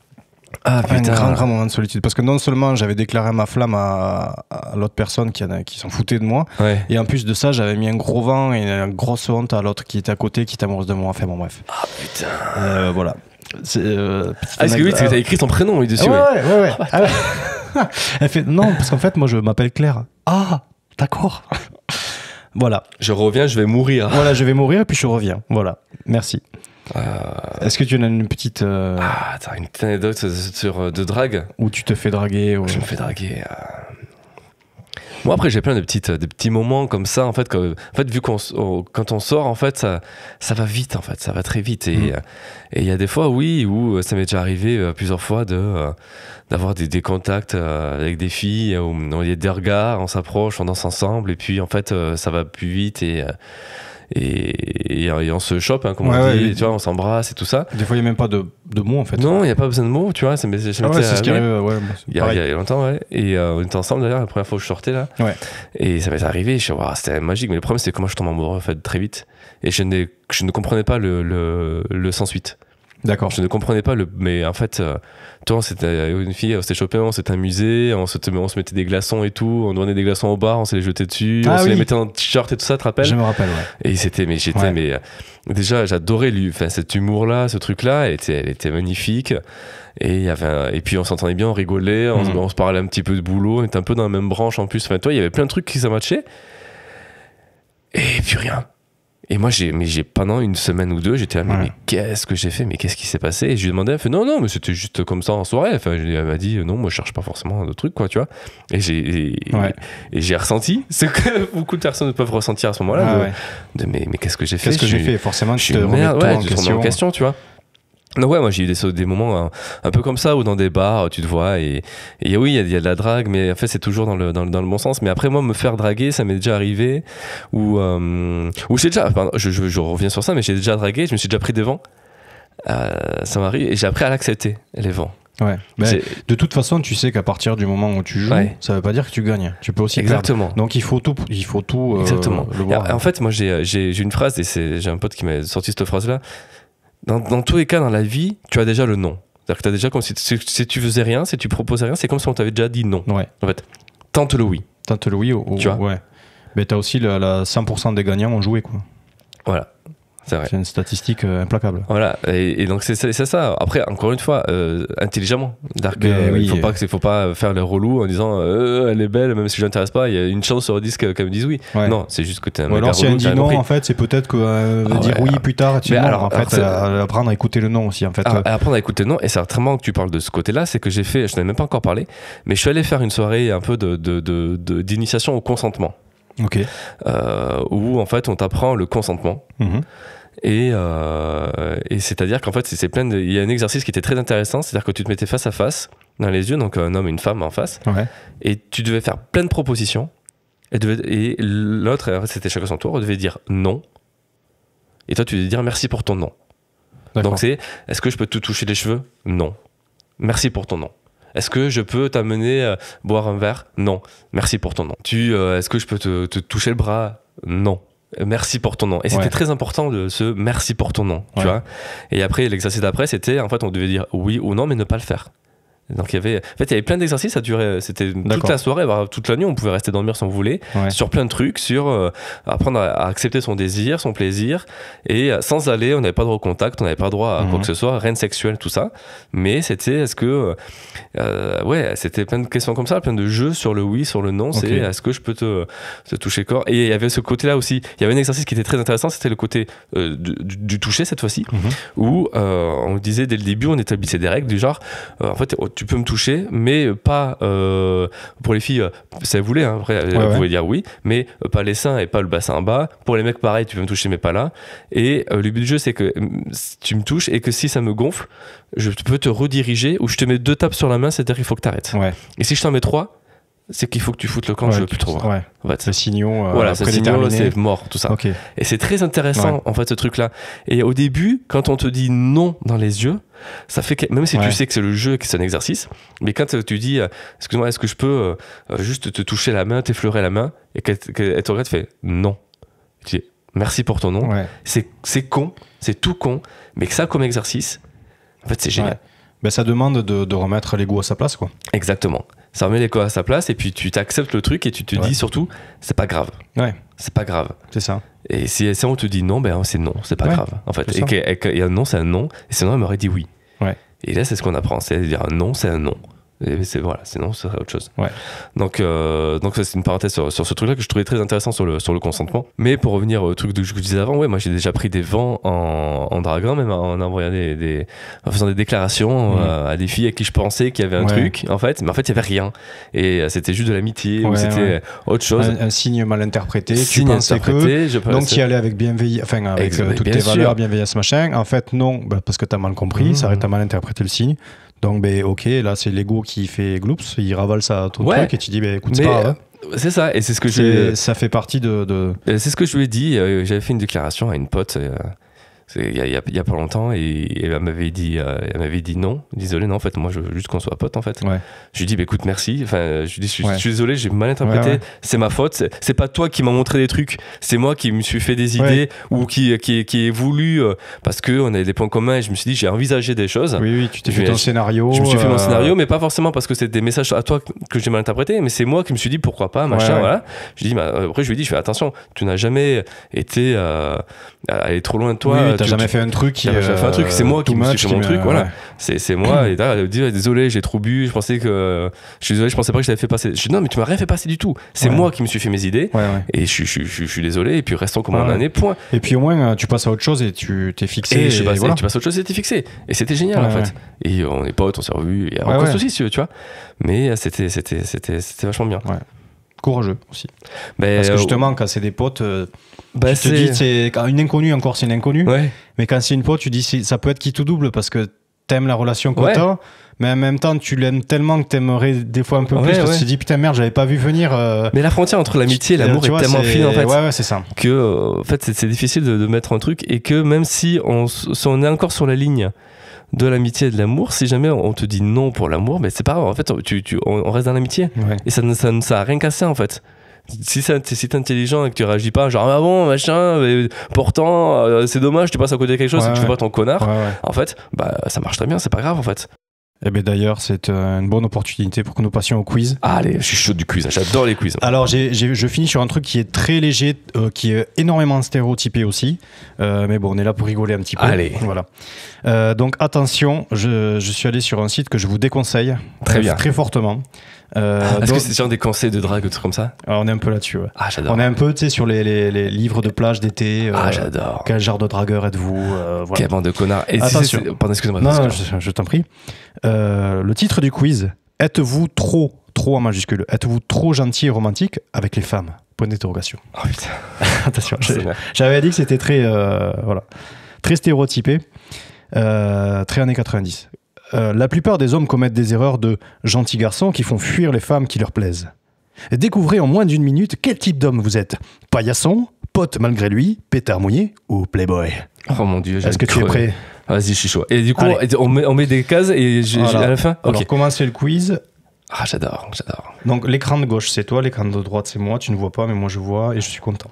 S1: Ah, un grand, grand moment de solitude. Parce que non seulement j'avais déclaré ma flamme à, l'autre personne qui, qui s'en foutait de moi, et en plus de ça, j'avais mis un gros vent et une grosse honte à l'autre qui était à côté, qui était amoureuse de moi. Enfin bon, bref. Ah putain. Euh, voilà. Est, euh, ah, que oui, t'as écrit ton prénom oui, dessus. ouais, ouais. ouais, ah, ah, Elle fait non, parce qu'en fait, moi, je m'appelle Claire. Ah, d'accord. voilà. Je reviens, je vais mourir. Voilà, je vais mourir, et puis je reviens. Voilà. Merci. Euh, Est-ce que tu en as une petite. Euh, ah, une anecdote sur, euh, de drague Où tu te fais draguer ou... Je me fais
S2: draguer. Moi, après, j'ai plein de, petites, petits moments comme ça, en fait, fait vu qu'on quand on sort, en fait, ça, ça va vite, en fait, ça va très vite. Et mm. il y a des fois, oui, où ça m'est déjà arrivé plusieurs fois de, d'avoir des, contacts avec des filles, où il y a des regards, on s'approche, on danse ensemble, et puis, en fait, ça va plus vite et et, et, on se chope, hein, comme on dit, tu vois, on s'embrasse et tout ça. Des fois, il n'y a même pas de, de mots en fait. Non, il n'y a pas besoin de mots, tu vois. C'est ah ouais, ce qui arrive, Il y, a longtemps, ouais. Et euh, on était ensemble d'ailleurs, la première fois que je sortais là. Ouais. Et ça m'est arrivé, je suis c'était magique. Mais le problème, c'est que moi, je tombe amoureux en fait très vite. Et je, je ne comprenais pas le, le, le sans suite. D'accord. Je ne comprenais pas le, mais en fait, euh, toi, c'était euh, une fille, on s'était chopé, on s'était amusé, on se, mettait des glaçons et tout, on donnait des glaçons au bar, on s'est les dessus, ah on se les mettait en t-shirt et tout ça, te rappelles
S1: Je me rappelle, ouais.
S2: Et c'était, mais j'étais, mais euh, déjà, j'adorais lui, enfin, cet humour-là, ce truc-là, elle était, magnifique. Et y avait, et puis on s'entendait bien, on rigolait, mhm. on, se parlait un petit peu de boulot, on était un peu dans la même branche en plus. Enfin, toi, il y avait plein de trucs qui se Et puis rien. Et moi, j'ai, mais j'ai pendant une semaine ou deux, j'étais là, mais, qu'est-ce que j'ai fait Mais qu'est-ce qui s'est passé Et je lui demandais, elle fait, non, non, mais c'était juste comme ça en soirée. Enfin, elle m'a dit, non, moi, je cherche pas forcément de trucs, quoi, tu vois. Et j'ai, et, j'ai ressenti ce que beaucoup de personnes peuvent ressentir à ce moment-là. Ah de, mais, mais qu'est-ce que j'ai fait Qu'est-ce que j'ai fait Forcément, je te remets en question, tu vois. Donc ouais, moi j'ai eu des, des moments hein, un, peu comme ça, où dans des bars, tu te vois, et, oui, il y, a de la drague, mais en fait c'est toujours dans le, dans, le bon sens. Mais après moi, me faire draguer, ça m'est déjà arrivé, ou euh, j'ai déjà, je, je, je, reviens sur ça, mais j'ai déjà dragué, je me suis déjà pris des vents, euh, ça m'arrive, et j'ai appris à l'accepter, les vents.
S1: Ouais. de toute façon, tu sais qu'à partir du moment où tu joues, ça ça veut pas dire que tu gagnes. Tu peux aussi Exactement. Donc il faut tout, il faut tout. Euh, Exactement. Le voir.
S2: En fait, moi j'ai une phrase et j'ai un pote qui m'a sorti cette phrase là dans, tous les cas, dans la vie, tu as déjà le non. C'est-à-dire que tu as déjà, comme si, si, tu faisais rien, si tu proposais rien, c'est comme si on t'avait déjà dit non.
S1: Ouais. En fait, tente le oui. Tente le oui, ou, tu vois. Ouais. Mais tu as aussi la, la 100% des gagnants ont joué, quoi. Voilà. C'est une statistique euh, implacable. Voilà, et, donc c'est
S2: ça. Après, encore une fois, euh, intelligemment. Ben il ne faut, pas, faut pas faire le relou en disant euh, elle est belle, même si je l'intéresse pas, il y a une chance sur 10 qu'elle me dise oui. Non, c'est juste que tu es un Alors si elle dit non, en
S1: fait, c'est peut-être que ah dire oui plus tard, mais alors, en fait, apprendre à écouter le non
S2: aussi. En fait, ah, Apprendre à écouter le non, et c'est vraiment que tu parles de ce côté-là, c'est que j'ai fait, je n'en ai même pas encore parlé, mais je suis allé faire une soirée un peu d'initiation de, de, au consentement. Ok. où en fait, on t'apprend le consentement. Mm-hmm. Euh, et, c'est-à-dire qu'en fait, c'est plein il y a un exercice qui était très intéressant, c'est-à-dire que tu te mettais face à face, dans les yeux, donc un homme et une femme en face, et tu devais faire plein de propositions, et, l'autre, c'était chacun son tour, devait dire non, et toi tu devais dire merci pour ton nom. Donc c'est, est-ce que je peux te toucher les cheveux Non. Merci pour ton nom. Est-ce que je peux t'amener euh, boire un verre Non. Merci pour ton nom. Tu, euh, est-ce que je peux te toucher le bras Non. Euh, merci pour ton nom. Et c'était très important de ce merci pour ton nom, tu vois. Et après, l'exercice d'après, c'était en fait, on devait dire oui ou non, mais ne pas le faire. Donc il y avait, en fait, il y avait plein d'exercices, ça durait, c'était toute la soirée, toute la nuit, on pouvait rester dormir si on voulait, sur plein de trucs, sur euh, apprendre à, accepter son désir, son plaisir, et euh, sans aller, on n'avait pas droit au contact, on n'avait pas droit à quoi mhm. que ce soit, rien de sexuel, tout ça. Mais c'était, est-ce que, euh, ouais, c'était plein de questions comme ça, plein de jeux sur le oui, sur le non, c'est est-ce que je peux te, toucher corps. Et il y avait ce côté-là aussi, il y avait un exercice qui était très intéressant, c'était le côté du, toucher cette fois-ci, mhm. où on disait dès le début, on établissait des règles du genre, en fait, tu peux me toucher, mais pas euh, pour les filles, euh, ça voulait, hein, euh, vous pouvez dire oui, mais pas les seins et pas le bassin bas. Pour les mecs, pareil, tu peux me toucher, mais pas là. Et le but du jeu, c'est que tu me touches et que si ça me gonfle, je peux te rediriger ou je te mets deux tapes sur la main, c'est-à-dire qu'il faut que tu arrêtes. Ouais. Et si je t'en mets trois, c'est qu'il faut que tu foutes le camp, je veux plus te voir.
S1: Euh, c'est signon, c'est mort, tout ça.
S2: Et c'est très intéressant, en fait, ce truc-là. Et au début, quand on te dit non dans les yeux, ça fait même si tu sais que c'est le jeu, et que c'est un exercice, mais quand euh, tu dis, euh, excuse-moi, est-ce que je peux juste te toucher la main, t'effleurer la main, et qu'elle qu te regarde, fait non. tu dis, merci pour ton nom. C'est con, c'est tout con, mais que ça, comme exercice,
S1: en fait, c'est génial. Ben, ça demande de, de remettre l'ego à sa place, quoi.
S2: Exactement ça remet les à sa place et puis tu t'acceptes le truc et tu te dis surtout c'est pas grave ouais c'est pas grave c'est ça et si, si, on te dit non ben c'est non c'est pas grave en fait et, un non c'est un non et sinon elle m'aurait dit oui ouais et là c'est ce qu'on apprend c'est à dire un non c'est un non c'est voilà, sinon ce serait autre chose. Donc, euh, donc ça c'est une parenthèse sur, sur ce truc-là que je trouvais très intéressant sur le, sur le consentement. Mais pour revenir au truc que je vous disais avant, ouais, moi j'ai déjà pris des vents en, en draguant, hein, même en envoyant des, en faisant des déclarations mmh. euh, à des filles à qui je pensais qu'il y avait un truc, en fait, mais en fait il y avait rien. Et euh, c'était juste de l'amitié ou c'était autre chose.
S1: Un, signe mal interprété. Signe donc tu y allais avec bienveillance, enfin avec toutes tes valeurs, bienveillance machin. En fait non, bah, parce que t'as mal compris, mmh. ça ça t'as mal interprété le signe. Donc, ben, ok, là, c'est l'ego qui fait gloops, il ravale sa ton truc et tu dis, ben, écoute, c'est pas grave. Hein. Euh, c'est ça, et c'est ce que je. Ça fait partie de... C'est ce que je lui ai
S2: dit. Euh, j'avais fait une déclaration à une pote. Euh, il y, a, pas longtemps et, elle m'avait dit euh, elle m'avait dit non désolé non en fait moi je veux juste qu'on soit potes en fait je lui dis dit bah, écoute merci enfin je lui dis je, je suis désolé j'ai mal interprété c'est ma faute c'est pas toi qui m'a montré des trucs c'est moi qui me suis fait des idées ou qui qui, qui ai voulu euh, parce que on avait des points communs et je me suis dit j'ai envisagé des choses oui oui tu t'es fait ton scénario je me suis fait mon euh, scénario mais pas forcément parce que c'est des messages à toi que j'ai mal interprété mais c'est moi qui me suis dit pourquoi pas machin voilà je dis bah, après je lui dis je fais attention tu n'as jamais été aller trop loin de toi t'as jamais fait un truc. fait un truc. C'est euh, moi qui me suis fait mon truc. Voilà. C'est moi. Et là, désolé, j'ai trop bu. Je pensais que. Je suis désolé, je pensais pas que je t'avais fait passer. non, mais tu m'as rien fait passer du tout. C'est moi qui me suis fait mes idées. Et je suis désolé. Et puis restons comme on en est,
S1: point. Et puis au moins, euh, tu passes à autre chose et tu t'es fixé. Et, je tu passes
S2: à autre chose et t'es fixé. Et c'était génial en fait. Et on est potes, on s'est revus. Il y a encore de soucis, tu vois. Mais euh, c'était
S1: vachement bien. Courageux aussi. Ben, parce que euh, justement, quand c'est des potes, euh, ben, tu te dis, c'est une inconnue encore, c'est une inconnue. Mais quand c'est une pote, tu dis, ça peut être qui tout double parce que t'aimes la relation qu'on a mais en même temps, tu l'aimes tellement que t'aimerais des fois un peu plus. Parce que tu te dis, putain, merde, j'avais pas vu venir. Euh, mais la frontière entre l'amitié et l'amour est tellement fine, en fait. Ouais,
S2: c'est ça. Que, en fait, c'est difficile de, mettre un truc et que même si on est encore sur la ligne, de l'amitié et de l'amour. Si jamais on te dit non pour l'amour, mais c'est pas grave. En fait, tu, tu, on, reste dans l'amitié. Et ça ne ça, ça, a rien cassé en fait si t'es si intelligent et que tu réagis pas genre ah bon machin mais pourtant euh, c'est dommage tu passes à côté de quelque chose et que tu fais pas ton connard
S1: en fait bah ça marche très bien c'est pas grave en fait eh bien d'ailleurs, c'est euh, une bonne opportunité pour que nous passions au quiz. Ah,
S2: allez, je suis chaud du quiz, hein. j'adore les quiz. Hein. Alors,
S1: je finis sur un truc qui est très léger, euh, qui est énormément stéréotypé aussi. Euh, mais bon, on est là pour rigoler un petit peu. Allez. Voilà. donc attention, je, je, suis allé sur un site que je vous déconseille très, bien. très fortement. Euh, Est-ce que c'est
S2: genre des conseils de drague ou trucs comme ça
S1: ah, On est un peu là-dessus. Ah, on est un peu, tu sais, sur les, livres de plage d'été. Euh, ah, j'adore. Quel genre de dragueur êtes-vous euh, Quel bande de connards. Et Attention. je, t'en prie. Euh, le titre du quiz Êtes-vous trop, trop en majuscule, êtes-vous trop gentil et romantique avec les femmes Point d'interrogation. Oh putain. Attention, j'avais dit que c'était très, voilà, très stéréotypé, très années 90. Euh, la plupart des hommes commettent des erreurs de gentils garçons qui font fuir les femmes qui leur plaisent. Découvrez en moins d'une minute quel type d'homme vous êtes. Paillasson, pote malgré lui, pétard mouillé ou playboy. Oh mon dieu, Est-ce que tu es prêt Vas-y, je suis chaud. Et du coup,
S2: on met, des cases et j'ai à la fin. Alors,
S1: commencez le quiz. Ah, j'adore, j'adore. Donc l'écran de gauche, c'est toi, l'écran de droite, c'est moi. Tu ne vois pas, mais moi je vois et je suis content.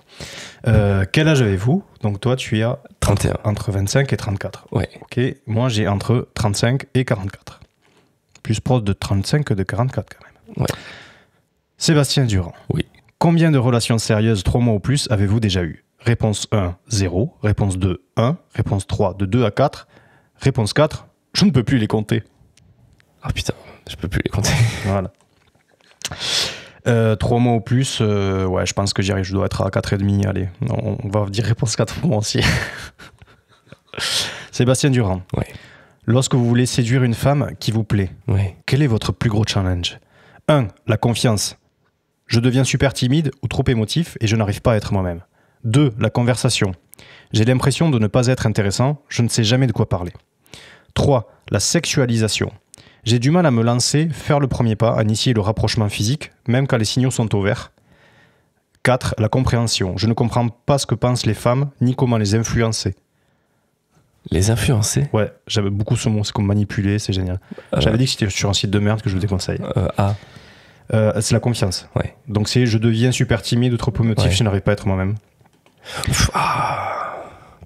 S1: Euh, quel âge avez-vous Donc toi, tu as 31. entre 25 et 34. oui Ok, moi j'ai entre 35 et 44. Plus proche de 35 que de 44 quand même. Sébastien Durand. Oui. Combien de relations sérieuses 3 mois ou plus avez-vous déjà eu Réponse 1, 0. Réponse 2, 1. Réponse 3, de 2 à 4. Réponse 4, je ne peux plus les compter. Ah putain. Je peux plus les compter. Voilà. Euh, mois au plus, euh, ouais, je pense que arrive. je dois être à et demi. Allez, on, va dire réponse 4 mois aussi. Sébastien Durand. Oui. Lorsque vous voulez séduire une femme qui vous plaît, quel est votre plus gros challenge 1. La confiance. Je deviens super timide ou trop émotif et je n'arrive pas à être moi-même. 2. La conversation. J'ai l'impression de ne pas être intéressant, je ne sais jamais de quoi parler. 3. La sexualisation. J'ai du mal à me lancer, faire le premier pas, à initier le rapprochement physique, même quand les signaux sont au vert. 4. La compréhension. Je ne comprends pas ce que pensent les femmes, ni comment les influencer. Les influencer Ouais, j'avais beaucoup ce mot, c'est comme manipuler, c'est génial. Euh. J'avais dit que c'était sur un site de merde que je vous déconseille. Euh, ah. euh, c'est la confiance. Ouais. Donc c'est je deviens super timide, trop émotif, je n'arrive pas à être moi-même.
S2: Ah.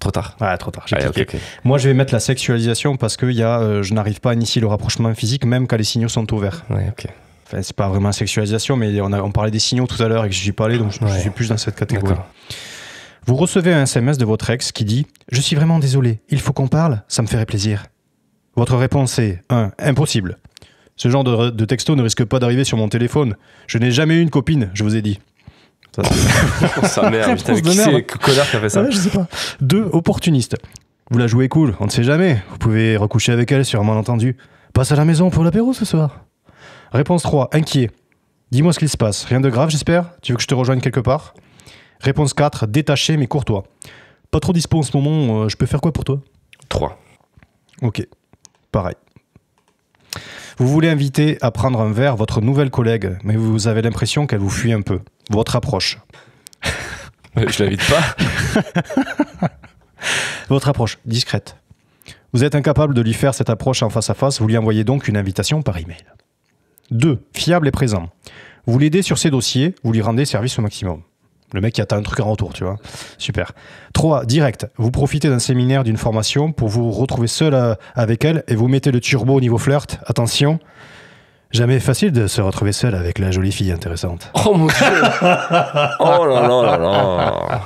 S2: Trop tard. trop tard.
S1: Moi, je vais mettre la sexualisation parce que y a, euh, je n'arrive pas à initier le rapprochement physique, même quand les signaux sont ouverts. Ouais, ok. c'est pas vraiment sexualisation, mais on, a, on parlait des signaux tout à l'heure et que je suis pas allé, donc je, suis plus dans cette catégorie. Vous recevez un SMS de votre ex qui dit Je suis vraiment désolé, il faut qu'on parle, ça me ferait plaisir. Votre réponse est 1. Impossible. Ce genre de, de texto ne risque pas d'arriver sur mon téléphone. Je n'ai jamais eu une copine, je vous ai dit fait ça ah Deux, opportuniste. Vous la jouez cool, on ne sait jamais. Vous pouvez recoucher avec elle sur un malentendu. Passe à la maison pour l'apéro ce soir. Réponse 3, inquiet. Dis-moi ce qu'il se passe. Rien de grave, j'espère Tu veux que je te rejoigne quelque part Réponse 4, détaché mais courtois. Pas trop dispo en ce moment, euh, je peux faire quoi pour toi 3. Ok, pareil. Vous voulez inviter à prendre un verre votre nouvelle collègue, mais vous avez l'impression qu'elle vous fuit un peu votre approche. Je l'invite pas. votre approche, discrète. Vous êtes incapable de lui faire cette approche en face à face, vous lui envoyez donc une invitation par email. 2. Fiable et présent. Vous l'aidez sur ses dossiers, vous lui rendez service au maximum. Le mec qui attend un truc en retour, tu vois. Super. 3. Direct. Vous profitez d'un séminaire, d'une formation pour vous retrouver seul euh, avec elle et vous mettez le turbo au niveau flirt. Attention, Jamais facile de se retrouver seul avec la jolie fille intéressante. Oh mon dieu Oh là là là là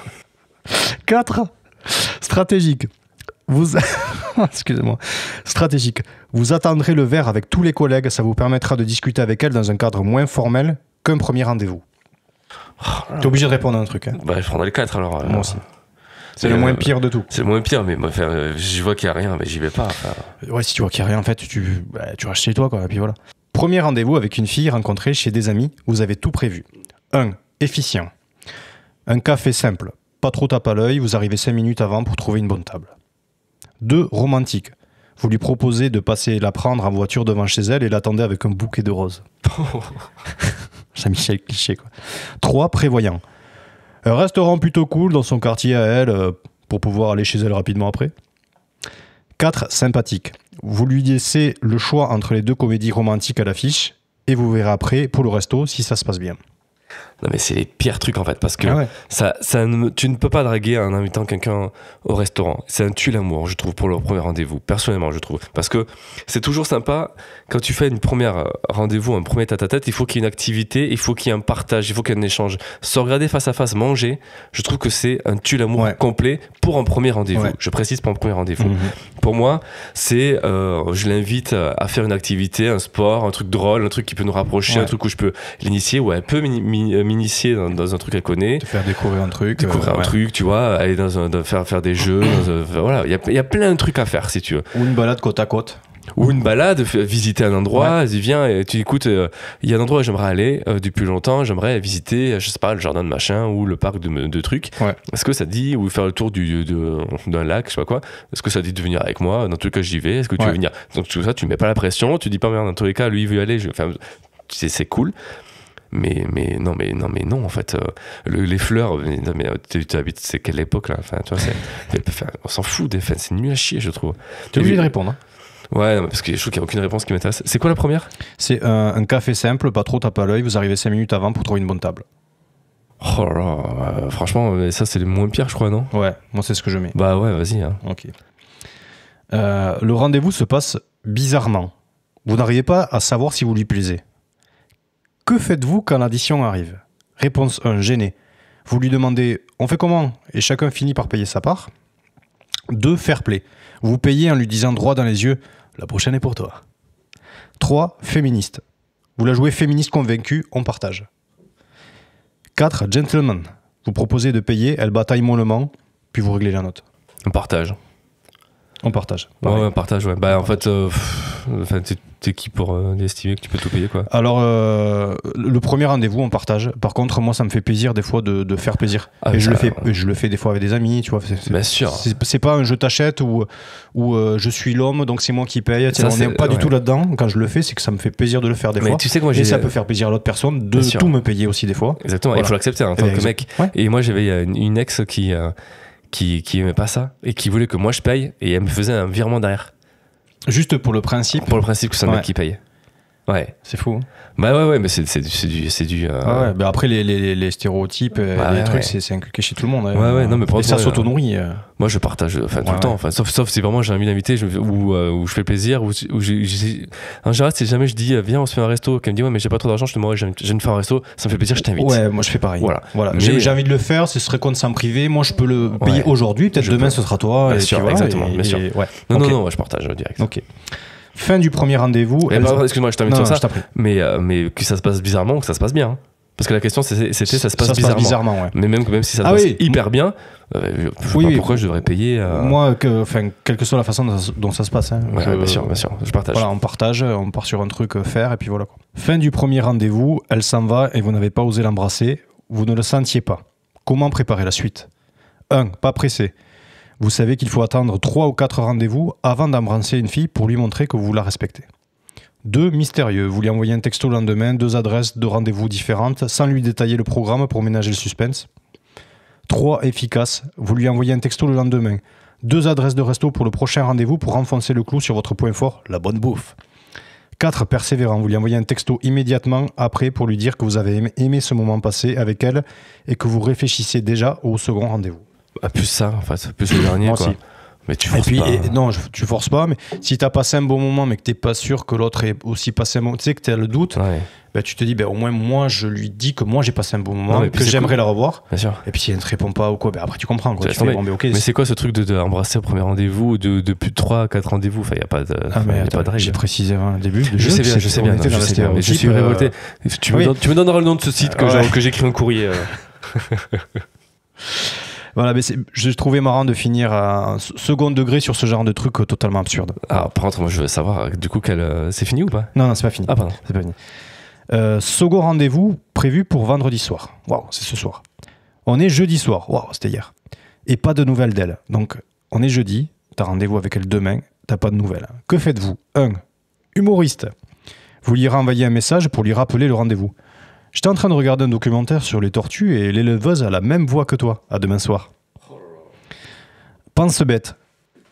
S1: 4. Stratégique. Vous. Excusez-moi. Stratégique. Vous attendrez le verre avec tous les collègues, ça vous permettra de discuter avec elle dans un cadre moins formel qu'un premier rendez-vous. Oh. T'es obligé de répondre à un truc. Hein.
S2: Bah, je prendrai le 4 alors. Euh, Moi aussi.
S1: C'est le moins pire de tout.
S2: C'est le moins pire, mais euh, je vois qu'il n'y a rien, mais j'y vais pas.
S1: Ouais, si tu vois qu'il n'y a rien, en fait, tu, bah, tu chez toi, quoi, et puis voilà. Premier rendez-vous avec une fille rencontrée chez des amis, vous avez tout prévu. 1. Efficient. Un café simple, pas trop tape à l'œil, vous arrivez 5 minutes avant pour trouver une bonne table. 2. Romantique. Vous lui proposez de passer la prendre en voiture devant chez elle et l'attendez avec un bouquet de roses. Jean-Michel cliché quoi. 3. Prévoyant. Un restaurant plutôt cool dans son quartier à elle euh, pour pouvoir aller chez elle rapidement après. 4. Sympathique vous lui laissez le choix entre les deux comédies romantiques à l'affiche et vous verrez après pour le resto si ça se passe bien.
S2: Non, mais c'est les pires trucs en fait, parce que ah ça, tu ne peux pas draguer en invitant quelqu'un au restaurant. C'est un tue l'amour, je trouve, pour le premier rendez-vous. Personnellement, je trouve. Parce que c'est toujours sympa quand tu fais une première euh, rendez-vous, un premier tête à tête, il faut qu'il y ait une activité, il faut qu'il y ait un partage, il faut qu'il y ait un échange. Se regarder face à face, manger, je trouve que c'est un tue l'amour complet pour un premier rendez-vous. Je précise pour un premier rendez-vous. Mhm. Pour moi, c'est euh, je l'invite euh, à faire une activité, un sport, un truc drôle, un truc qui peut nous rapprocher, un truc où je peux l'initier ou elle peut m'initier dans, un truc à connaît Te faire découvrir un truc. Découvrir euh, un truc, tu vois, aller dans un, faire, faire des jeux. voilà, il y a, y a, plein de trucs à faire si tu veux. Ou une balade côte à côte. Ou une balade, visiter un endroit, ouais. y viens et tu écoutes, euh, il y a un endroit où j'aimerais aller euh, depuis longtemps, j'aimerais visiter, je sais pas, le jardin de machin ou le parc de, trucs. Est-ce que ça te dit, ou faire le tour du, d'un lac, je sais pas quoi, est-ce que ça te dit de venir avec moi Dans tous les cas, j'y vais, est-ce que tu veux venir Donc tout ça, tu mets pas la pression, tu dis pas merde, dans tous les cas, lui il veut y aller, je... c'est cool mais mais non mais non mais non en fait euh, les fleurs euh, tu, habites c'est quelle époque là enfin tu vois on s'en fout des fans c'est nul à chier je trouve tu es de répondre hein.
S1: Ouais, parce que je trouve qu'il y a aucune réponse qui m'intéresse. C'est quoi la première C'est euh, un café simple, pas trop tape à l'œil, vous arrivez 5 minutes avant pour trouver une bonne table. Oh là, franchement, ça c'est le moins pire, je crois, non Ouais, moi c'est ce que je mets. Bah ouais, vas-y. Hein. Ok. le rendez-vous se passe bizarrement. Vous n'arrivez pas à savoir si vous lui plaisez. Que faites-vous quand l'addition arrive Réponse 1, gêné. Vous lui demandez on fait comment Et chacun finit par payer sa part. 2. Fair play. Vous payez en lui disant droit dans les yeux la prochaine est pour toi. 3. Féministe. Vous la jouez féministe convaincue, on partage. 4. Gentleman. Vous proposez de payer, elle bataille mollement, puis vous réglez la note. On partage. On partage. Ouais,
S2: on partage, ouais. Bah, en fait, euh, t'es qui pour euh, estimer que tu peux tout payer, quoi
S1: Alors, euh, le premier rendez-vous, on partage. Par contre, moi, ça me fait plaisir, des fois, de, faire plaisir. Ah et je, le fais, je le fais des fois avec des amis, tu vois. Bien sûr. C'est, pas un je t'achète ou, je suis l'homme, donc c'est moi qui paye. on n'est pas du tout là-dedans. Quand je le fais, c'est que ça me fait plaisir de le faire des Mais fois. Tu sais moi, et ça peut faire plaisir à l'autre personne de tout me payer aussi, des fois. Exactement, il faut l'accepter hein, en tant eh que mec.
S2: Et moi, j'avais une ex qui qui, qui aimait pas ça et qui voulait que moi je paye et elle me faisait un virement derrière. Juste pour le principe Pour le principe que c'est un mec qui paye. Ouais. C'est fou. Hein. Bah ouais, ouais, mais c'est du. C'est du euh, ouais, après, les, les, les
S1: stéréotypes, euh, bah les trucs, c'est c'est inculqué chez tout le monde. Hein. Ouais, ouais, non, mais pour ça s'auto-nourrit. Euh. Moi, je partage enfin, tout le temps.
S2: Enfin, sauf, sauf si vraiment j'ai un d'inviter, je, où, où, je fais plaisir. Où, où en général, c'est jamais je dis, viens, on se fait un resto. il me dit, ouais, mais j'ai pas trop d'argent, je te demande, de faire un
S1: resto, ça me fait plaisir, je t'invite. Ouais, moi, je fais pareil. Voilà. voilà. J'ai envie de le faire, ce serait con de s'en priver. Moi, je peux le payer aujourd'hui, peut-être demain, ce sera toi. Bien sûr, exactement. Bien Non, non, non, je partage direct. Ok. Fin du premier rendez-vous. Eh ben, excuse-moi, je t'invite sur ça. Je
S2: mais, euh, mais que ça se passe bizarrement ou que ça se passe bien. Hein. Parce que la question, c'était ça se passe ça bizarrement. Se passe bizarrement Mais même, même si ça se ah passe hyper bien, euh, pourquoi je devrais payer. Euh,
S1: Moi, que, quelle que soit la façon dont ça, se passe. Hein, bien sûr, sûr, je partage. on partage, on part sur un truc faire, et puis voilà. Quoi. Fin du premier rendez-vous, elle s'en va et vous n'avez pas osé l'embrasser, vous ne le sentiez pas. Comment préparer la suite Un, Pas pressé vous savez qu'il faut attendre 3 ou 4 rendez-vous avant d'embrasser une fille pour lui montrer que vous la respectez. 2. Mystérieux. Vous lui envoyez un texto le lendemain, deux adresses, de rendez-vous différentes, sans lui détailler le programme pour ménager le suspense. 3. Efficace. Vous lui envoyez un texto le lendemain, deux adresses de resto pour le prochain rendez-vous pour enfoncer le clou sur votre point fort, la bonne bouffe. 4. Persévérant. Vous lui envoyez un texto immédiatement après pour lui dire que vous avez aimé ce moment passé avec elle et que vous réfléchissez déjà au second rendez-vous plus ça, en
S2: fait, plus le dernier. quoi. Aussi. Mais tu forces et puis,
S1: non, tu forces pas, mais si t'as passé un bon moment, mais que t'es pas sûr que l'autre ait aussi passé un bon moment, tu sais, que t'as le doute, bah, tu te dis, bah, au moins, moi, je lui dis que moi, j'ai passé un bon moment, que j'aimerais la revoir. Et puis, si elle ne te répond pas ou quoi, ben après, tu comprends. Quoi. mais, c'est
S2: quoi ce truc de, au premier rendez-vous de, plus de 3 4 rendez-vous Enfin, il n'y a pas de, y a
S1: pas de ah, règle. J'ai précisé un début. je sais bien, je sais bien. Je, suis révolté. Tu me donneras le nom de ce site que j'écris un courrier. Euh. Voilà, mais je trouvais marrant de finir à un second degré sur ce genre de truc euh, totalement absurde. Ah, par contre, moi je veux savoir, du coup, qu'elle, euh, c'est fini ou pas Non, non, c'est pas fini. Ah, pardon. C'est pas fini. Euh, second rendez-vous prévu pour vendredi soir. Waouh, c'est ce soir. On est jeudi soir. Waouh, c'était hier. Et pas de nouvelles d'elle. Donc, on est jeudi. T'as rendez-vous avec elle demain. T'as pas de nouvelles. Que faites-vous Un, humoriste. Vous lui renvoyez un message pour lui rappeler le rendez-vous. J'étais en train de regarder un documentaire sur les tortues et l'éleveuse a la même voix que toi. À demain soir. Pense bête.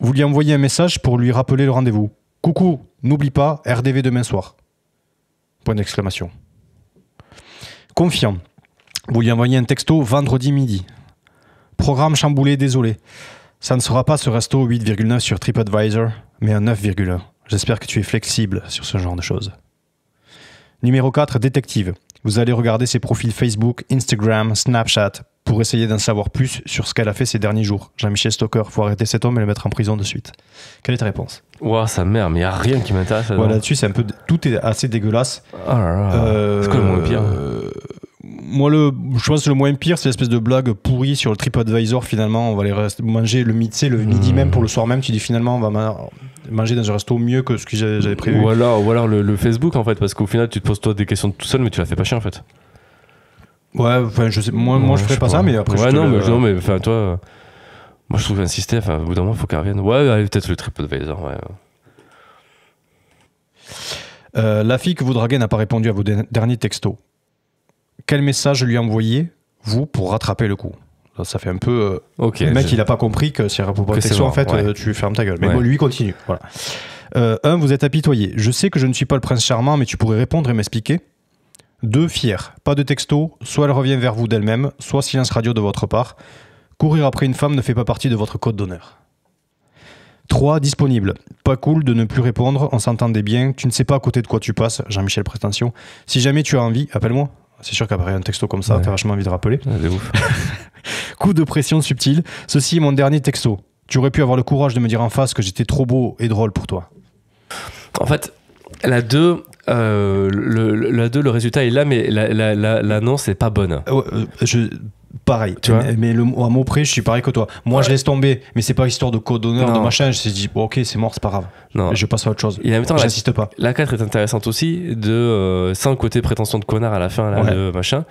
S1: Vous lui envoyez un message pour lui rappeler le rendez-vous. Coucou, n'oublie pas, RDV demain soir. Point d'exclamation. Confiant. Vous lui envoyez un texto vendredi midi. Programme chamboulé, désolé. Ça ne sera pas ce resto 8,9 sur TripAdvisor, mais un 9,1. J'espère que tu es flexible sur ce genre de choses. Numéro 4, détective. Vous allez regarder ses profils Facebook, Instagram, Snapchat pour essayer d'en savoir plus sur ce qu'elle a fait ces derniers jours. Jean-Michel Stoker, faut arrêter cet homme et le mettre en prison de suite. Quelle est ta réponse
S2: Ouah, sa mère, mais il n'y a rien qui m'intéresse. Là-dessus,
S1: c'est un peu, tout est assez dégueulasse. Ah euh, c'est quoi le moins pire euh, Moi, le, je pense que le moins pire, c'est l'espèce de blague pourrie sur le TripAdvisor. Finalement, on va aller manger le midi, le hmm. midi même pour le soir même. Tu dis finalement, on va manger dans un resto mieux que ce que j'avais prévu. Ou
S2: alors, le, Facebook, en fait, parce qu'au final, tu te poses toi des questions tout seul, mais tu la fais pas chier, en fait.
S1: Ouais, enfin, je sais, moi, je ferais pas, ça, mais après, ouais, je non, mais, non,
S2: mais toi, euh, moi, je trouve insister, enfin, au bout d'un moment, faut qu'elle revienne. Ouais, peut-être le de ouais.
S1: Euh, la fille que vous draguez n'a pas répondu à vos derniers textos. Quel message lui envoyez-vous pour rattraper le coup ça fait un peu. Euh, le mec, il a pas compris que si protection, en fait, euh, tu fermes ta gueule. Mais bon, lui, continue. Voilà. Euh, un, vous êtes apitoyé. Je sais que je ne suis pas le prince charmant, mais tu pourrais répondre et m'expliquer. Deux, fier. Pas de texto. Soit elle revient vers vous d'elle-même, soit silence radio de votre part. Courir après une femme ne fait pas partie de votre code d'honneur. 3. Disponible. Pas cool de ne plus répondre, on s'entendait bien, tu ne sais pas à côté de quoi tu passes, Jean-Michel Prétention. Si jamais tu as envie, appelle-moi. C'est sûr qu'après un texto comme ça, t'as vachement envie de rappeler. Coup de pression subtil. Ceci est mon dernier texto. Tu aurais pu avoir le courage de me dire en face que j'étais trop beau et drôle pour toi.
S2: En fait, la 2, euh, le, la le résultat est là, mais
S1: l'annonce la, pas bonne. Euh, euh, je, pareil. Tu vois mais le, à mot près, je suis pareil que toi. Moi, je laisse tomber, mais c'est pas histoire de code d'honneur, de machin. Je me dis, bon, ok, c'est mort, c'est pas grave. Non. Je passe à autre chose. Et en même temps, j'insiste pas.
S2: La 4 est intéressante aussi, de, sans euh, le côté prétention de connard à la fin, là, machin.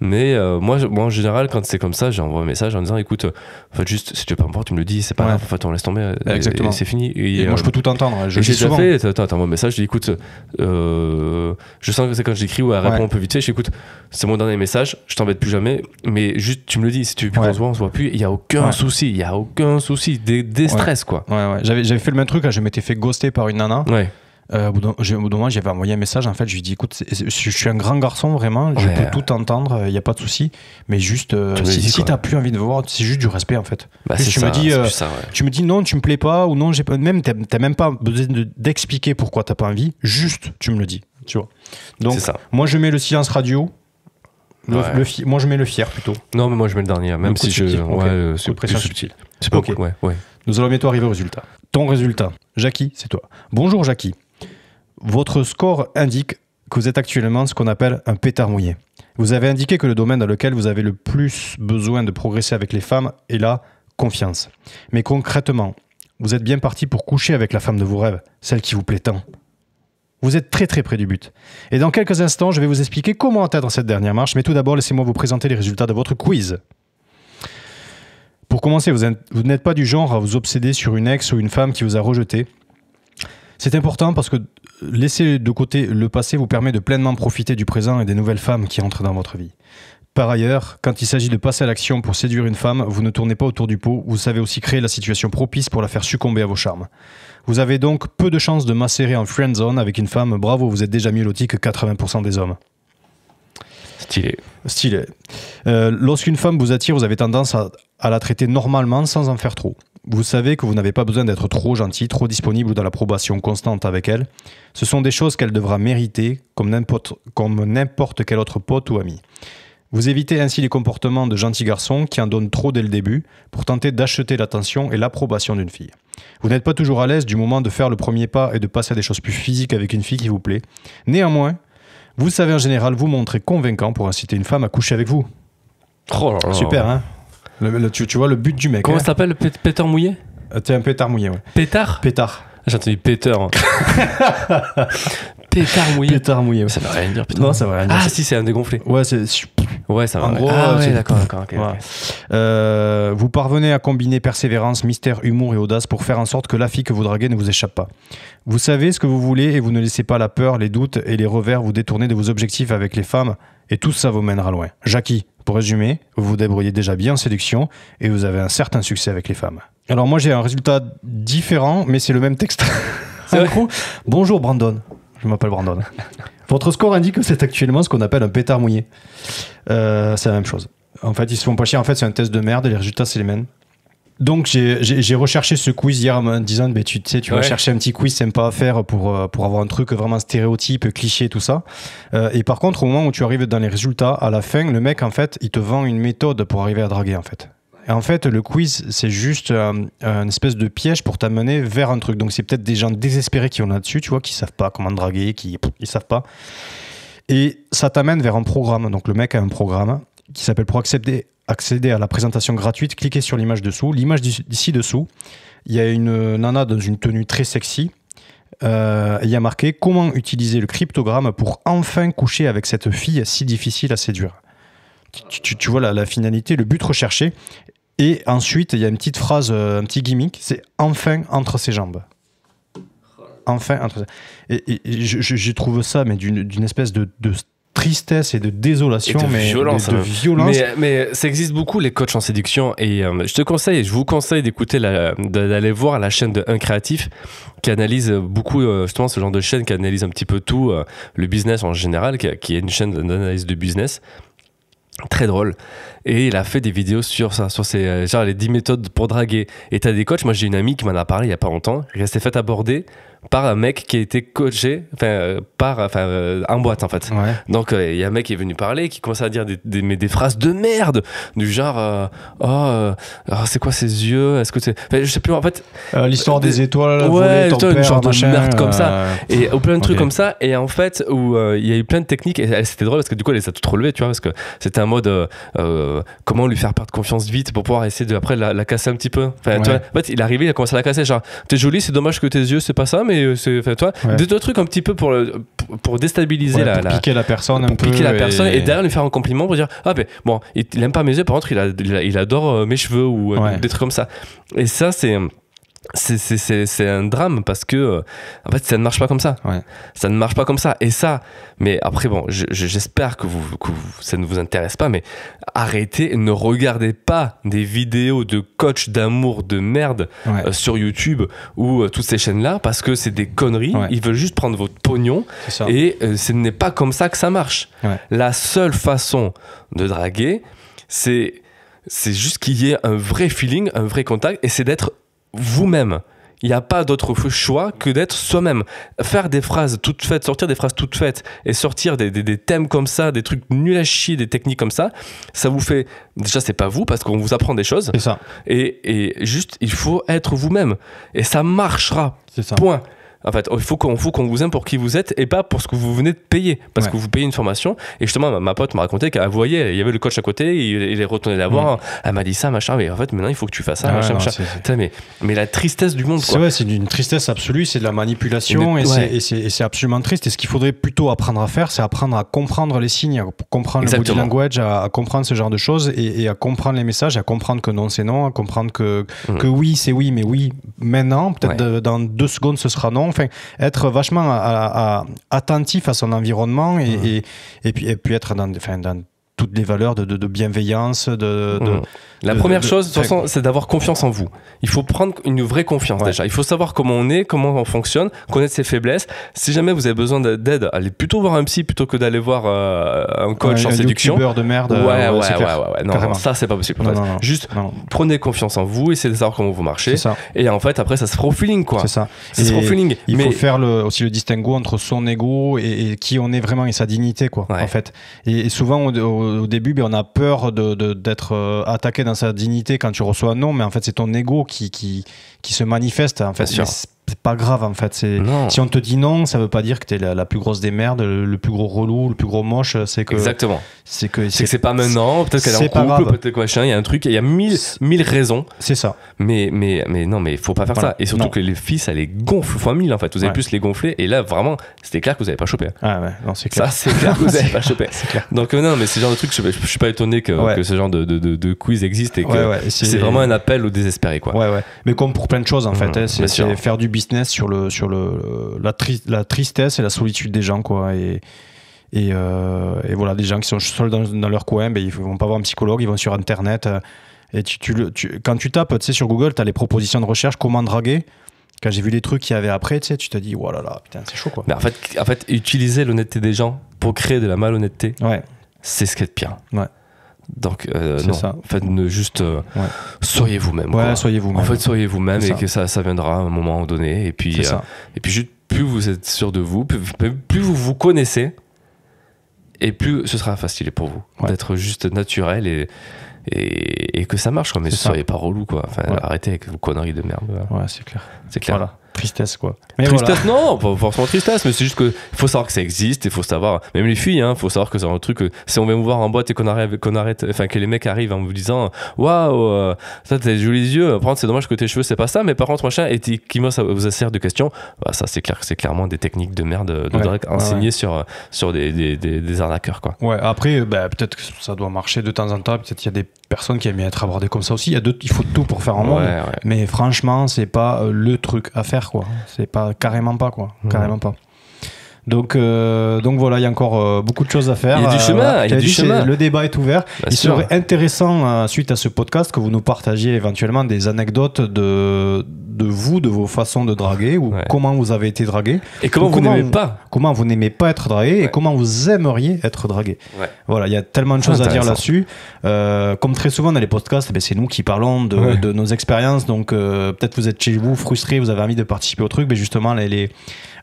S2: Mais euh, moi, moi, en général, quand c'est comme ça, j'envoie un message en disant, écoute, en euh, fait, juste, si tu veux pas me voir, tu me le dis, c'est pas grave, en fait, on laisse tomber. exactement. c'est fini. Et, moi, je peux tout entendre. Hein, j'ai déjà fait, t'envoies un message, je dis, écoute, je sens que c'est quand j'écris ou elle répond un peu vite fait, écoute c'est mon dernier message, je t'embête plus jamais, mais juste, tu me le dis, si tu veux plus ouais. se voit, plus. Il y a aucun souci,
S1: il y a aucun souci, des, stress quoi. J'avais, fait le même truc, hein, je m'étais fait ghoster par une nana. Ouais. Euh, au bout d'un j'avais envoyé un message. En fait, je lui ai dit écoute, je suis un grand garçon, vraiment, je peux tout entendre, euh, il n'y a pas de souci. Mais juste, euh, si, tu n'as plus envie de me voir, c'est juste du respect, en fait. Bah, tu, me dis, euh, tu me dis non, tu me plais pas, ou non, j'ai pas. Même, tu n'as même pas besoin d'expliquer pourquoi tu n'as pas envie, juste, tu me le dis. Tu vois. Donc, ça. moi, je mets le silence radio moi, je mets le fier plutôt. Non, mais moi, je mets le dernier, même si je. Ouais, c'est subtil. C'est pas ok. Nous allons bientôt arriver au résultat. Ton résultat, Jackie, c'est toi. Bonjour, Jackie. Votre score indique que vous êtes actuellement ce qu'on appelle un pétard mouillé. Vous avez indiqué que le domaine dans lequel vous avez le plus besoin de progresser avec les femmes est la confiance. Mais concrètement, vous êtes bien parti pour coucher avec la femme de vos rêves, celle qui vous plaît tant. Vous êtes très très près du but. Et dans quelques instants, je vais vous expliquer comment atteindre cette dernière marche, mais tout d'abord, laissez-moi vous présenter les résultats de votre quiz. Pour commencer, vous n'êtes pas du genre à vous obséder sur une ex ou une femme qui vous a rejeté. C'est important parce que laisser de côté le passé vous permet de pleinement profiter du présent et des nouvelles femmes qui entrent dans votre vie. Par ailleurs, quand il s'agit de passer à l'action pour séduire une femme, vous ne tournez pas autour du pot, vous savez aussi créer la situation propice pour la faire succomber à vos charmes. Vous avez donc peu de chances de macérer en friend zone avec une femme, bravo, vous êtes déjà mieux loti que 80% des hommes. Stylé. Stylé. Euh, lorsqu'une femme vous attire, vous avez tendance à, la traiter normalement sans en faire trop. Vous savez que vous n'avez pas besoin d'être trop gentil, trop disponible ou dans l'approbation constante avec elle. Ce sont des choses qu'elle devra mériter comme n'importe quel autre pote ou ami. Vous évitez ainsi les comportements de gentils garçons qui en donnent trop dès le début pour tenter d'acheter l'attention et l'approbation d'une fille. Vous n'êtes pas toujours à l'aise du moment de faire le premier pas et de passer à des choses plus physiques avec une fille qui vous plaît. Néanmoins, vous savez en général vous montrer convaincant pour inciter une femme à coucher avec vous.
S2: Oh Super, hein
S1: tu, vois le but du mec. Comment ça hein. s'appelle Pétard mouillé euh, T'es un pétard mouillé, ouais. Pétard Pétard. Ah, j'ai entendu Pétard mouillé. Ça veut rien dire. putain. non, ça veut rien dire. Ah, si, c'est un dégonflé. Ouais, c'est. Ouais, ça va. En gros, ah, ouais, d'accord, d'accord. Euh, vous parvenez à combiner persévérance, mystère, humour et audace pour faire en sorte que la fille que vous draguez ne vous échappe pas. Vous savez ce que vous voulez et vous ne laissez pas la peur, les doutes et les revers vous détourner de vos objectifs avec les femmes et tout ça vous mènera loin. Jackie, pour résumer, vous vous débrouillez déjà bien en séduction et vous avez un certain succès avec les femmes. Alors moi j'ai un résultat différent mais c'est le même texte. bonjour Brandon. Je m'appelle Brandon. Votre score indique que c'est actuellement ce qu'on appelle un pétard mouillé. Euh, c'est la même chose. En fait, ils se font pas chier. En fait, c'est un test de merde et les résultats, c'est les mêmes. Donc, j'ai recherché ce quiz hier en me disant ben, Tu sais, tu vas chercher un petit quiz sympa à faire pour, euh, pour avoir un truc vraiment stéréotype, cliché, tout ça. Euh, et par contre, au moment où tu arrives dans les résultats, à la fin, le mec, en fait, il te vend une méthode pour arriver à draguer, en fait en fait, le quiz, c'est juste euh, euh, une espèce de piège pour t'amener vers un truc. Donc, c'est peut-être des gens désespérés qui ont là-dessus, tu vois, qui savent pas comment draguer, qui ils savent pas. Et ça t'amène vers un programme. Donc, le mec a un programme qui s'appelle Pour accéder à la présentation gratuite, cliquez sur l'image dessous. L'image d'ici dessous, il y a une nana dans une tenue très sexy. Euh, il y a marqué comment utiliser le cryptogramme pour enfin coucher avec cette fille si difficile à séduire. Tu, vois la, la, finalité, le but recherché. Et ensuite, il y a une petite phrase, euh, un petit gimmick, c'est enfin entre ses jambes. Enfin entre ses Et, et, je, trouve ça, mais d'une espèce de, tristesse et de désolation, de mais violence. De, hein. violence.
S2: Mais, ça existe beaucoup les coachs en séduction et euh, je te conseille, je vous conseille d'écouter, d'aller voir la chaîne de Un Créatif qui analyse beaucoup euh, justement ce genre de chaîne qui analyse un petit peu tout le business en général, qui, qui est une chaîne d'analyse de business très drôle et il a fait des vidéos sur ça sur ces euh, genre les 10 méthodes pour draguer et t'as des coachs moi j'ai une amie qui m'en a parlé il y a pas longtemps elle s'est faite aborder par un mec qui a été coaché enfin euh, par enfin euh, en boîte en fait donc euh, il y a un mec qui est venu parler qui commence à dire des, des phrases de merde du genre oh, oh, c'est quoi ses yeux est-ce que c'est je sais plus en fait l'histoire des, étoiles ouais une merde comme ça et au plein de trucs comme ça et en fait où il y a eu plein de techniques et c'était drôle parce que du coup elle les a toutes relevées tu vois parce que c'était un mode comment lui faire perdre confiance vite pour pouvoir essayer de après la, la casser un petit peu enfin, tu vois, en fait il est arrivé il a commencé à la casser genre t'es jolie c'est dommage que tes yeux c'est pas ça mais mais euh, c'est toi trucs un petit peu pour pour, déstabiliser la, pour piquer
S1: la personne pour piquer la personne et... derrière
S2: lui faire un compliment pour dire ah ben bon il, aime pas mes yeux par contre il, il, adore euh, mes cheveux ou euh, des trucs comme ça et ça c'est c'est un drame parce que euh, en fait ça ne marche pas comme ça ça ne marche pas comme ça et ça mais après bon j'espère que, vous, que ça ne vous intéresse pas mais arrêtez ne regardez pas des vidéos de coach d'amour de merde euh, sur YouTube ou euh, toutes ces chaînes là parce que c'est des conneries ils veulent juste prendre votre pognon et ce n'est pas comme ça que ça marche la seule façon de draguer c'est c'est juste qu'il y ait un vrai feeling un vrai contact et c'est d'être vous-même. Il n'y a pas d'autre choix que d'être soi-même. Faire des phrases toutes faites, sortir des phrases toutes faites et sortir des, thèmes comme ça, des trucs nuls à chier, des techniques comme ça, ça vous fait. Déjà, c'est pas vous parce qu'on vous apprend des choses. C'est ça. Et, et, juste, il faut être vous-même. Et ça marchera. C'est ça. Point. En fait, il faut qu'on vous aime pour qui vous êtes et pas pour ce que vous venez de payer. Parce que vous payez une formation. Et justement, ma, pote m'a raconté qu'elle voyait, il y avait le coach à côté, il, est retourné la mm. voir. Elle m'a dit ça, machin. Mais en fait, maintenant, il faut que tu fasses ça, machin,
S1: mais, mais la tristesse du monde. C'est vrai, c'est d'une tristesse absolue, c'est de la manipulation. Et c'est absolument triste. Et ce qu'il faudrait plutôt apprendre à faire, c'est apprendre à comprendre les signes, à comprendre le body language, à, comprendre ce genre de choses et, à comprendre les messages, à comprendre que non, c'est non, à comprendre que, mm. que oui, c'est oui, mais oui, maintenant, peut-être dans deux secondes, ce sera non être vachement euh, euh, attentif à son environnement mmh. et, puis, être dans, enfin, dans toutes les valeurs de, de, bienveillance. De, de hmm. La première chose, c'est d'avoir confiance
S2: en vous. Il faut prendre une vraie confiance déjà. Il faut savoir comment on est, comment on fonctionne, connaître ses faiblesses. Si jamais vous avez besoin d'aide, allez plutôt voir un psy plutôt que d'aller voir euh, un coach en séduction. Un de merde. Euh, ouais, ouais, ouais, Non, ça, c'est pas possible. Juste prenez confiance en vous, essayez de savoir comment vous marchez. Et en fait, après, ça se fera au feeling, quoi. C'est ça. Il faut faire
S1: le, aussi le distinguo entre son ego et, qui on est vraiment et sa dignité, quoi, en fait. Et, souvent, au début, ben, on a peur d'être de, euh, attaqué dans sa dignité quand tu reçois un nom, mais en fait, c'est ton ego qui, qui, qui, se manifeste. En fait, c'est pas grave en fait. C'est, si on te dit non, ça veut pas dire que t'es la, la plus grosse des merdes, le, plus gros relou, le plus gros moche. C'est que exactement. C'est que c'est, pas maintenant. Peut-être qu'elle est en couple,
S2: peut-être que Il y a un truc. Il y a mille mille raisons. C'est ça. Mais mais mais non, mais faut pas faire ça. Et surtout que les filles, ça les gonfle fois mille en fait. Vous avez plus les gonfler. Et là, vraiment, c'était clair que vous avez pas chopé.
S1: Ah ouais, non, c'est clair. Ça, c'est clair que vous avez pas chopé.
S2: Donc euh, non, mais ce genre de truc, je, suis pas étonné que, que ce genre de, de, quiz existe et que c'est vraiment un appel au désespéré
S1: quoi. Mais comme pour plein de choses en mmh, fait, hein, c'est faire du business sur, le, sur le, la, la tristesse et la solitude des gens. Quoi, et, et, euh, voilà, des gens qui sont seuls dans, leur coin, ben, ils vont pas voir un psychologue, ils vont sur Internet. Et tu, tu, quand tu tapes, tu sur Google, tu as les propositions de recherche, comment draguer. Quand j'ai vu les trucs qu'il y avait après, tu sais, tu te dit oh là là, putain, c'est chaud quoi. Mais en fait,
S2: en fait utiliser l'honnêteté des gens pour créer de la malhonnêteté, ouais. c'est ce qui est de pire. Ouais. Donc, euh, En fait, ne juste euh, soyez vous-même. soyez vous-même. En fait, soyez vous-même et que ça, ça viendra à un moment donné. Et puis, euh, et puis plus vous êtes sûr de vous, plus, vous vous connaissez, et plus ce sera facile pour vous d'être juste naturel et, et, que ça marche. mais ne soyez pas relou, quoi. Enfin, arrêtez avec vos conneries de merde. c'est clair. C'est clair. Voilà. Tristesse, quoi. Mais tristesse, non, pas forcément tristesse, mais c'est juste que faut savoir que ça existe, il faut savoir, même les filles, il hein, faut savoir que c'est un truc, euh, si on vient vous voir en boîte et qu'on arrête, qu'on arrête, enfin, que les mecs arrivent en vous disant, waouh, euh, ça, t'as des jolis yeux, par c'est dommage que tes cheveux, c'est pas ça, mais par contre, machin, et qui moi, ça vous sert de questions, bah, ça, c'est clair que c'est clairement des techniques de merde, euh, de enseignées sur, sur des, des, des, arnaqueurs, quoi.
S1: Ouais, après, bah, peut-être que ça doit marcher de temps en temps, peut-être qu'il y a des personne qui aime bien être abordé comme ça aussi. Il, faut tout pour faire un monde. Mais franchement, c'est pas euh, le truc à faire, quoi. C'est pas carrément pas, quoi. Carrément pas. Donc, euh, donc voilà, il y a encore euh, beaucoup de choses à faire. Il y a du euh, chemin, il y a du chemin. Le débat est ouvert. il serait intéressant, suite à ce podcast, que vous nous partagiez éventuellement des anecdotes de, de vous, de vos façons de draguer, ou comment vous avez été dragué. Et comment vous n'aimez pas. Comment vous n'aimez pas être dragué, et comment vous aimeriez être dragué. Voilà, il y a tellement de choses à dire là-dessus. comme très souvent dans les podcasts, ben, c'est nous qui parlons de, de nos expériences. Donc peut-être vous êtes chez vous frustré, vous avez envie de participer au truc, mais ben, justement, les, les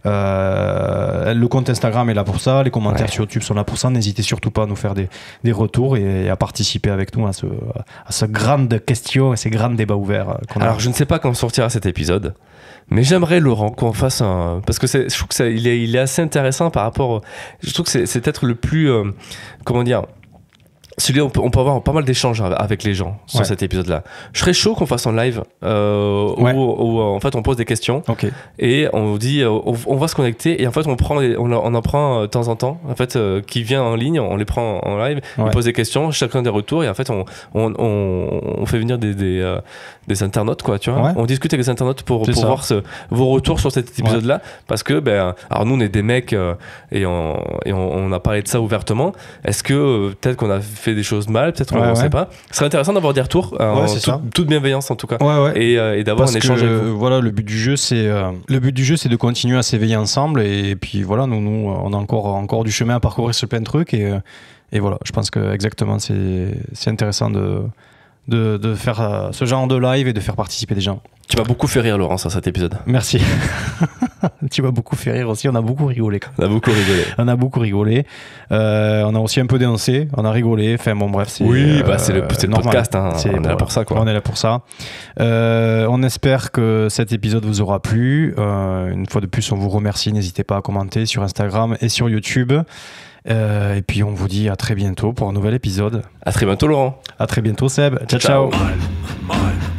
S1: euh, le compte Instagram est là pour ça, les commentaires sur YouTube sont là pour ça. N'hésitez surtout pas à nous faire des, retours et, à participer avec nous à ce, à de grande question et ces grands débats ouverts. Euh, Alors, je
S2: ne sais pas quand sortira cet épisode. Mais j'aimerais Laurent qu'on
S1: fasse un parce que je trouve que ça,
S2: il, est, assez intéressant par rapport. Je trouve que c'est peut-être le plus euh, comment dire celui on peut, on peut avoir pas mal d'échanges avec les gens sur cet épisode-là. Je serais chaud qu'on fasse en live euh, où, euh, en fait on pose des questions et on dit euh, on, va se connecter et en fait on prend on, en prend de temps en temps en fait qui vient en ligne, on les prend en live, on pose des questions, chacun des retours et en fait on on, fait venir des des, internautes quoi, tu vois. On discute avec les internautes pour, pour voir vos retours sur cet épisode-là parce que ben alors nous on est des mecs et on et on, a parlé de ça ouvertement. Est-ce que peut-être qu'on a fait fait des choses mal, peut-être on ne sait pas. Ce serait intéressant d'avoir des retours, hein, toute bienveillance en tout cas, et, euh, et d'avoir un échange. avec vous.
S1: Voilà, le but du jeu, c'est euh, le but du jeu, c'est de continuer à s'éveiller ensemble, et, puis voilà, nous, nous, on a encore encore du chemin à parcourir sur plein de trucs, et, euh, et voilà, je pense que exactement, c'est intéressant de de, de faire euh, ce genre de live et de faire participer des gens. Tu m'as beaucoup fait rire, Laurence, à cet épisode. Merci. tu m'as beaucoup fait rire aussi. On a beaucoup rigolé. On a beaucoup rigolé. on a beaucoup rigolé. Euh, on a aussi un peu dénoncé. On a rigolé. Enfin bon, bref. Oui, euh, bah, c'est le, podcast. Hein. on, est là pour ça, quoi. on est là pour ça. on espère que cet épisode vous aura plu. une fois de plus, on vous remercie. N'hésitez pas à commenter sur Instagram et sur YouTube. Euh, et puis on vous dit à très bientôt pour un nouvel épisode. À très bientôt Laurent. À très bientôt Seb. ciao. ciao.
S2: ciao.